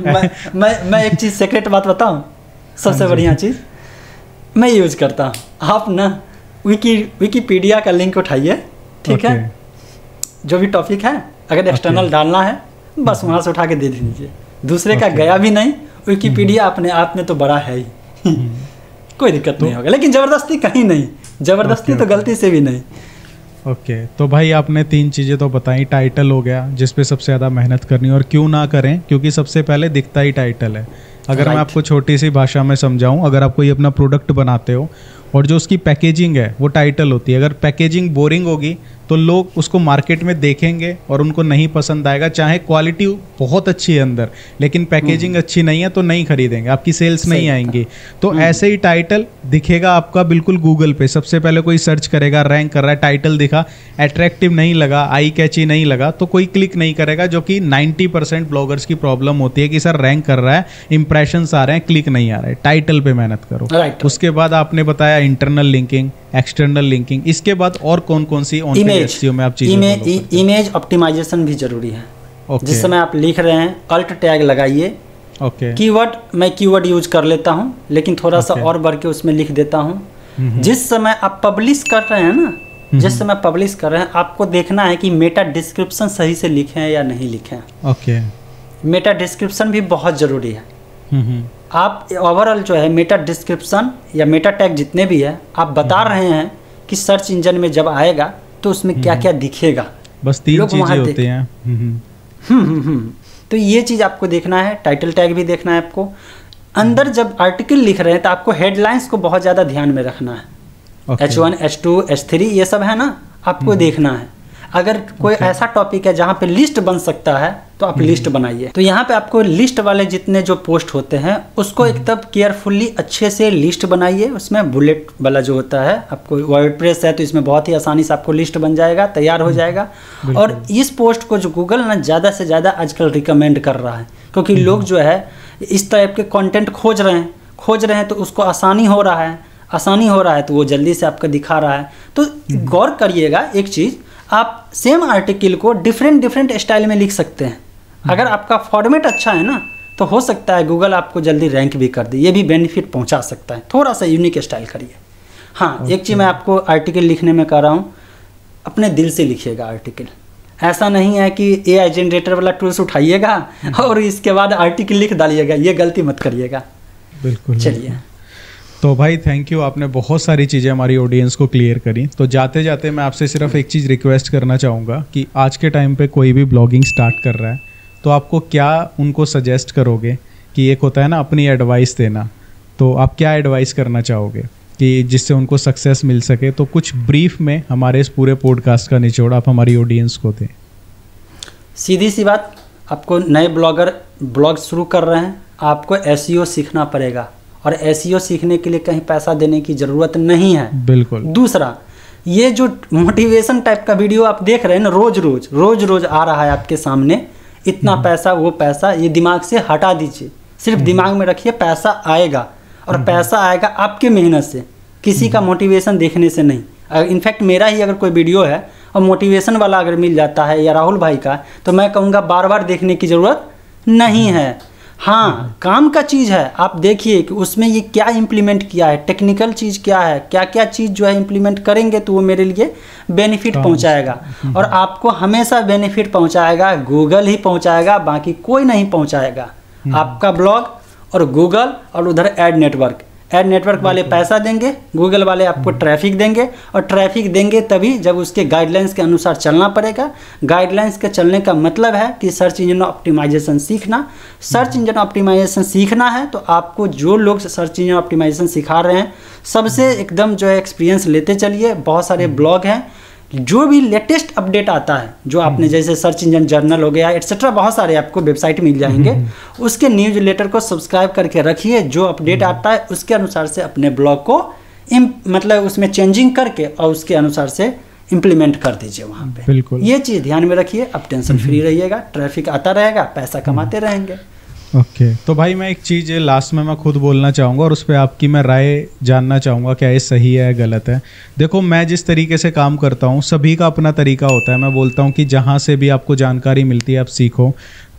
Speaker 2: मैं, मैं मैं एक चीज सेक्रेट बात बताऊँ सबसे हाँ बढ़िया चीज मैं यूज करता हूँ आप ना विकी विकीपीडिया का लिंक उठाइए ठीक okay. है जो भी टॉपिक है अगर एक्सटर्नल okay. डालना है बस वहाँ से उठा के दे दीजिए दूसरे okay. का गया भी नहीं विकीपीडिया mm-hmm. अपने आप में तो बड़ा है ही mm-hmm. कोई दिक्कत तो, नहीं होगा लेकिन ज़बरदस्ती कहीं नहीं ज़बरदस्ती okay, तो गलती से भी नहीं ओके
Speaker 1: okay, तो भाई आपने तीन चीज़ें तो बताई टाइटल हो गया जिस पे सबसे ज़्यादा मेहनत करनी और क्यों ना करें क्योंकि सबसे पहले दिखता ही टाइटल है अगर right. मैं आपको छोटी सी भाषा में समझाऊं अगर आप कोई अपना प्रोडक्ट बनाते हो और जो उसकी पैकेजिंग है वो टाइटल होती है अगर पैकेजिंग बोरिंग होगी तो लोग उसको मार्केट में देखेंगे और उनको नहीं पसंद आएगा चाहे क्वालिटी बहुत अच्छी है अंदर लेकिन पैकेजिंग हम्म। अच्छी नहीं है तो नहीं खरीदेंगे आपकी सेल्स नहीं आएंगी तो हम्म। ऐसे ही टाइटल दिखेगा आपका बिल्कुल गूगल पे सबसे पहले कोई सर्च करेगा रैंक कर रहा है टाइटल दिखा एट्रैक्टिव नहीं लगा आई कैची नहीं लगा तो कोई क्लिक नहीं करेगा जो कि नाइन्टी परसेंट ब्लॉगर्स की प्रॉब्लम होती है कि सर रैंक कर रहा है इंप्रेशन आ रहे हैं क्लिक नहीं आ रहे टाइटल पर मेहनत करो उसके बाद आपने बताया है इंटरनल लिंकिंग एक्सटर्नल लिंकिंग इसके बाद और कौन कौन सी इमेज में आप चीजें
Speaker 2: इमेज ऑप्टिमाइजेशन भी जरूरी है okay. जिस समय आप लिख रहे हैं अल्ट टैग लगाइए ओके okay. कीवर्ड मैं कीवर्ड यूज कर लेता हूं लेकिन थोड़ा okay. सा और बढ़ के उसमें लिख देता हूँ जिस समय आप पब्लिश कर रहे हैं ना जिस समय पब्लिश कर रहे हैं आपको देखना है कि मेटा डिस्क्रिप्शन सही से लिखे हैं या नहीं लिखे हैं ओके मेटा डिस्क्रिप्शन भी बहुत ज़रूरी है आप ओवरऑल जो है मेटा डिस्क्रिप्शन या मेटा टैग जितने भी है आप बता रहे हैं कि सर्च इंजन में जब आएगा तो उसमें क्या क्या दिखेगा
Speaker 1: बस तीन चीजें होते हैं
Speaker 2: तो ये चीज़ आपको देखना है टाइटल टैग भी देखना है आपको अंदर हम्म। जब आर्टिकल लिख रहे हैं तो आपको हेडलाइंस को बहुत ज़्यादा ध्यान में रखना है H one H two H three ये सब है ना आपको देखना है अगर कोई ऐसा टॉपिक है जहाँ पे लिस्ट बन सकता है तो आप लिस्ट हम्म। बनाइए तो यहाँ पे आपको लिस्ट वाले जितने जो पोस्ट होते हैं उसको हम्म। एकदम केयरफुल्ली अच्छे से लिस्ट बनाइए उसमें बुलेट वाला जो होता है आपको वर्ड प्रेस है तो इसमें बहुत ही आसानी से आपको लिस्ट बन जाएगा तैयार हो हम्म। जाएगा और इस पोस्ट को जो गूगल ना ज़्यादा से ज़्यादा आजकल रिकमेंड कर रहा है क्योंकि लोग जो है इस टाइप के कॉन्टेंट खोज रहे हैं खोज रहे हैं तो उसको आसानी हो रहा है आसानी हो रहा है तो वो जल्दी से आपको दिखा रहा है तो गौर करिएगा एक चीज़ आप सेम आर्टिकल को डिफरेंट डिफरेंट स्टाइल में लिख सकते हैं अगर आपका फॉर्मेट अच्छा है ना तो हो सकता है गूगल आपको जल्दी रैंक भी कर दे ये भी बेनिफिट पहुंचा सकता है थोड़ा सा यूनिक स्टाइल करिए हाँ okay. एक चीज़ अच्छा। मैं आपको आर्टिकल लिखने में कह रहा हूँ अपने दिल से लिखिएगा आर्टिकल ऐसा नहीं है कि ए आई जनरेटर वाला टूल्स उठाइएगा हम्म। और इसके बाद आर्टिकल लिख डालिएगा ये गलती मत करिएगा बिल्कुल चलिए
Speaker 1: तो भाई थैंक यू आपने बहुत सारी चीज़ें हमारी ऑडियंस को क्लियर करी तो जाते जाते मैं आपसे सिर्फ एक चीज़ रिक्वेस्ट करना चाहूँगा कि आज के टाइम पे कोई भी ब्लॉगिंग स्टार्ट कर रहा है तो आपको क्या उनको सजेस्ट करोगे कि एक होता है ना अपनी एडवाइस देना तो आप क्या एडवाइस करना चाहोगे कि जिससे उनको सक्सेस मिल सके तो कुछ ब्रीफ में हमारे इस पूरे पॉडकास्ट का निचोड़ आप हमारी ऑडियंस को दें
Speaker 2: सीधी सी बात आपको नए ब्लॉगर ब्लॉग शुरू कर रहे हैं आपको एस e सीखना पड़ेगा और एस e सीखने के लिए कहीं पैसा देने की ज़रूरत नहीं है बिल्कुल दूसरा ये जो मोटिवेशन टाइप का वीडियो आप देख रहे हैं ना रोज़ रोज़ रोज़ रोज़ आ रहा है आपके सामने इतना हम्म। पैसा वो पैसा ये दिमाग से हटा दीजिए सिर्फ हम्म। दिमाग में रखिए पैसा आएगा और हम्म। पैसा आएगा आपके मेहनत से किसी का मोटिवेशन देखने से नहीं इनफैक्ट मेरा ही अगर कोई वीडियो है और मोटिवेशन वाला अगर मिल जाता है या राहुल भाई का तो मैं कहूँगा बार बार देखने की ज़रूरत नहीं है हाँ काम का चीज़ है आप देखिए कि उसमें ये क्या इम्प्लीमेंट किया है टेक्निकल चीज़ क्या है क्या क्या चीज़ जो है इम्प्लीमेंट करेंगे तो वो मेरे लिए बेनिफिट पहुंचाएगा हम्म। और आपको हमेशा बेनिफिट पहुंचाएगा गूगल ही पहुंचाएगा बाकी कोई नहीं पहुंचाएगा हम्म। आपका ब्लॉग और गूगल और उधर एड नेटवर्क एड नेटवर्क वाले पैसा देंगे गूगल वाले आपको ट्रैफिक हम्म। देंगे और ट्रैफिक देंगे तभी जब उसके गाइडलाइंस के अनुसार चलना पड़ेगा गाइडलाइंस के चलने का मतलब है कि सर्च इंजन ऑप्टिमाइजेशन सीखना सर्च इंजन ऑप्टिमाइजेशन सीखना है तो आपको जो लोग सर्च इंजन ऑप्टिमाइजेशन सिखा रहे हैं सबसे एकदम जो है एक्सपीरियंस लेते चलिए बहुत सारे ब्लॉग हम्म। हैं जो भी लेटेस्ट अपडेट आता है जो आपने हम्म। जैसे सर्च इंजन जर्नल हो गया एट्सेट्रा बहुत सारे आपको वेबसाइट मिल जाएंगे हम्म। उसके न्यूज लेटर को सब्सक्राइब करके रखिए जो अपडेट हम्म। आता है उसके अनुसार से अपने ब्लॉग को मतलब उसमें चेंजिंग करके और उसके अनुसार से इम्प्लीमेंट कर दीजिए वहाँ पे बिल्कुल ये चीज़ ध्यान में रखिए आप टेंशन फ्री रहिएगा ट्रैफिक आता रहेगा पैसा कमाते रहेंगे ओके okay.
Speaker 1: तो भाई मैं एक चीज़ लास्ट में मैं खुद बोलना चाहूँगा और उस पर आपकी मैं राय जानना चाहूँगा क्या ये सही है गलत है देखो मैं जिस तरीके से काम करता हूँ सभी का अपना तरीका होता है मैं बोलता हूँ कि जहाँ से भी आपको जानकारी मिलती है आप सीखो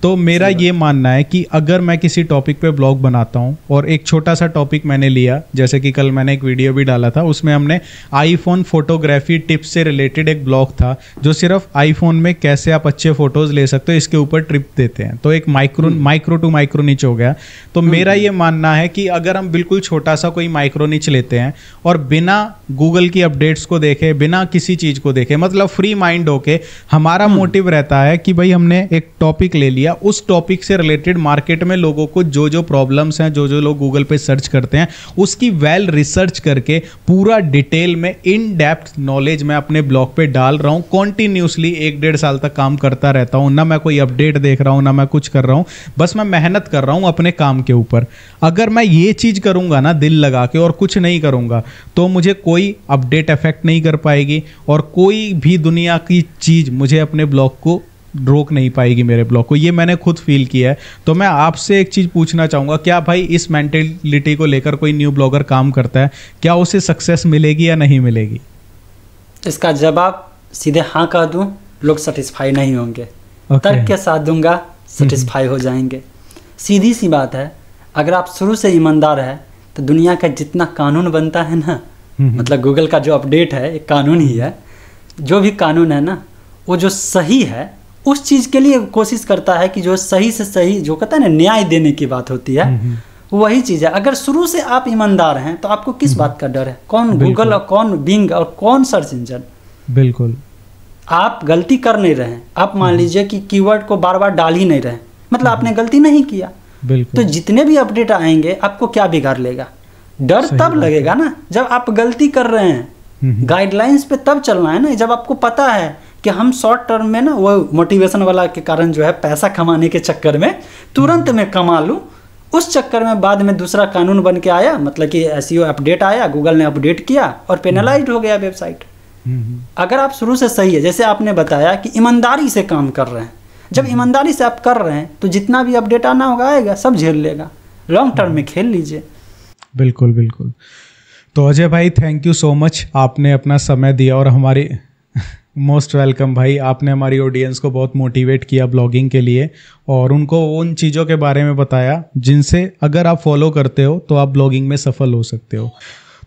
Speaker 1: तो मेरा ये मानना है कि अगर मैं किसी टॉपिक पे ब्लॉग बनाता हूँ और एक छोटा सा टॉपिक मैंने लिया जैसे कि कल मैंने एक वीडियो भी डाला था उसमें हमने आईफोन फोटोग्राफी टिप्स से रिलेटेड एक ब्लॉग था जो सिर्फ आईफोन में कैसे आप अच्छे फोटोज़ ले सकते हो इसके ऊपर ट्रिप देते हैं तो एक माइक्रो माइक्रो टू माइक्रो नीच हो गया तो हम्म। मेरा ये मानना है कि अगर हम बिल्कुल छोटा सा कोई माइक्रो नीच लेते हैं और बिना गूगल की अपडेट्स को देखे बिना किसी चीज़ को देखे मतलब फ्री माइंड होके हमारा मोटिव हम्म। रहता है कि भाई हमने एक टॉपिक ले लिया या उस टॉपिक से रिलेटेड मार्केट में लोगों को जो जो प्रॉब्लम्स हैं जो जो लोग गूगल पे सर्च करते हैं उसकी वेल well रिसर्च करके पूरा डिटेल में इन डेप्थ नॉलेज मैं अपने ब्लॉग पे डाल रहा हूँ कॉन्टिन्यूसली एक डेढ़ साल तक काम करता रहता हूँ ना मैं कोई अपडेट देख रहा हूँ ना मैं कुछ कर रहा हूँ बस मैं मेहनत कर रहा हूँ अपने काम के ऊपर अगर मैं ये चीज़ करूँगा ना दिल लगा के और कुछ नहीं करूँगा तो मुझे कोई अपडेट अफेक्ट नहीं कर पाएगी और कोई भी दुनिया की चीज़ मुझे अपने ब्लॉग को रोक नहीं पाएगी मेरे ब्लॉग को ये मैंने खुद फील किया है तो मैं आपसे एक चीज़ पूछना चाहूंगा क्या भाई इस मेंटेलिटी को लेकर कोई न्यू ब्लॉगर काम करता है क्या उसे सक्सेस मिलेगी या नहीं मिलेगी
Speaker 2: इसका जवाब सीधे हाँ कह दूँ लोग सेटिस्फाई नहीं होंगे okay. तर्क के साथ दूंगा सेटिस्फाई हम्म। हो जाएंगे सीधी सी बात है अगर आप शुरू से ईमानदार है तो दुनिया का जितना कानून बनता है ना हम्म। मतलब गूगल का जो अपडेट है एक कानून ही है जो भी कानून है ना वो जो सही है उस चीज़ के लिए कोशिश करता है कि जो सही से सही जो कहता है ना न्याय देने की बात होती है हम्म, हम्म। वही चीज़ है अगर शुरू से आप ईमानदार हैं तो आपको किस हम्म। बात का डर है कौन गूगल और कौन बिंग और कौन सर्च इंजन बिल्कुल आप गलती कर नहीं रहे आप मान लीजिए कि कीवर्ड को बार बार डाल ही नहीं रहे मतलब आपने गलती नहीं किया बिल्कुल तो जितने भी अपडेट आएंगे आपको क्या बिगाड़ लेगा डर तब लगेगा ना जब आप गलती कर रहे हैं गाइडलाइंस पे तब चलना है ना जब आपको पता है कि हम शॉर्ट टर्म में ना वो मोटिवेशन वाला के कारण जो है पैसा कमाने के चक्कर में तुरंत हम्म। मैं कमा लूँ उस चक्कर में बाद में दूसरा कानून बन के आया मतलब कि एस अपडेट e आया गूगल ने अपडेट किया और पेनलाइज हो गया वेबसाइट हम्म। अगर आप शुरू से सही है जैसे आपने बताया कि ईमानदारी से काम कर रहे हैं जब हम्म। ईमानदारी से आप कर रहे हैं तो जितना भी अपडेट आना होगा आएगा सब झेल लेगा लॉन्ग टर्म में खेल लीजिए
Speaker 1: बिल्कुल बिल्कुल तो अजय भाई थैंक यू सो मच आपने अपना समय दिया और हमारी मोस्ट वेलकम भाई आपने हमारी ऑडियंस को बहुत मोटिवेट किया ब्लॉगिंग के लिए और उनको उन चीज़ों के बारे में बताया जिनसे अगर आप फॉलो करते हो तो आप ब्लॉगिंग में सफल हो सकते हो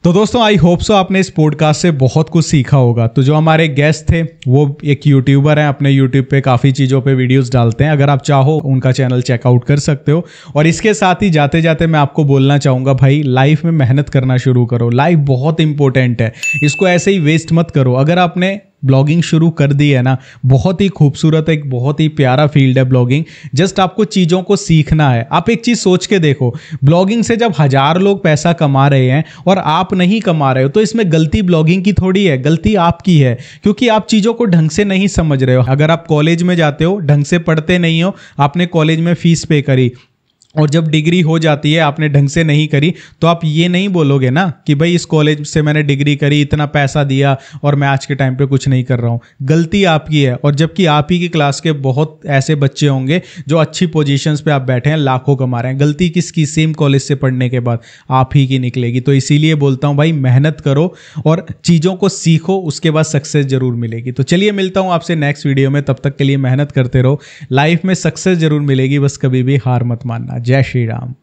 Speaker 1: तो दोस्तों आई होप सो आपने इस पॉडकास्ट से बहुत कुछ सीखा होगा तो जो हमारे गेस्ट थे वो एक यूट्यूबर हैं अपने यूट्यूब पे काफ़ी चीज़ों पे वीडियोस डालते हैं अगर आप चाहो उनका चैनल चेकआउट कर सकते हो और इसके साथ ही जाते जाते मैं आपको बोलना चाहूँगा भाई लाइफ में मेहनत करना शुरू करो लाइफ बहुत इंपॉर्टेंट है इसको ऐसे ही वेस्ट मत करो अगर आपने ब्लॉगिंग शुरू कर दी है ना बहुत ही खूबसूरत एक बहुत ही प्यारा फील्ड है ब्लॉगिंग जस्ट आपको चीज़ों को सीखना है आप एक चीज़ सोच के देखो ब्लॉगिंग से जब हजार लोग पैसा कमा रहे हैं और आप नहीं कमा रहे हो तो इसमें गलती ब्लॉगिंग की थोड़ी है गलती आपकी है क्योंकि आप चीज़ों को ढंग से नहीं समझ रहे हो अगर आप कॉलेज में जाते हो ढंग से पढ़ते नहीं हो आपने कॉलेज में फीस पे करी और जब डिग्री हो जाती है आपने ढंग से नहीं करी तो आप ये नहीं बोलोगे ना कि भाई इस कॉलेज से मैंने डिग्री करी इतना पैसा दिया और मैं आज के टाइम पे कुछ नहीं कर रहा हूँ गलती आपकी है और जबकि आप ही की क्लास के बहुत ऐसे बच्चे होंगे जो अच्छी पोजीशंस पे आप बैठे हैं लाखों कमा रहे हैं गलती किसकी सेम कॉलेज से पढ़ने के बाद आप ही की निकलेगी तो इसीलिए बोलता हूँ भाई मेहनत करो और चीज़ों को सीखो उसके बाद सक्सेस जरूर मिलेगी तो चलिए मिलता हूँ आपसे नेक्स्ट वीडियो में तब तक के लिए मेहनत करते रहो लाइफ में सक्सेस जरूर मिलेगी बस कभी भी हार मत मानना जय श्री राम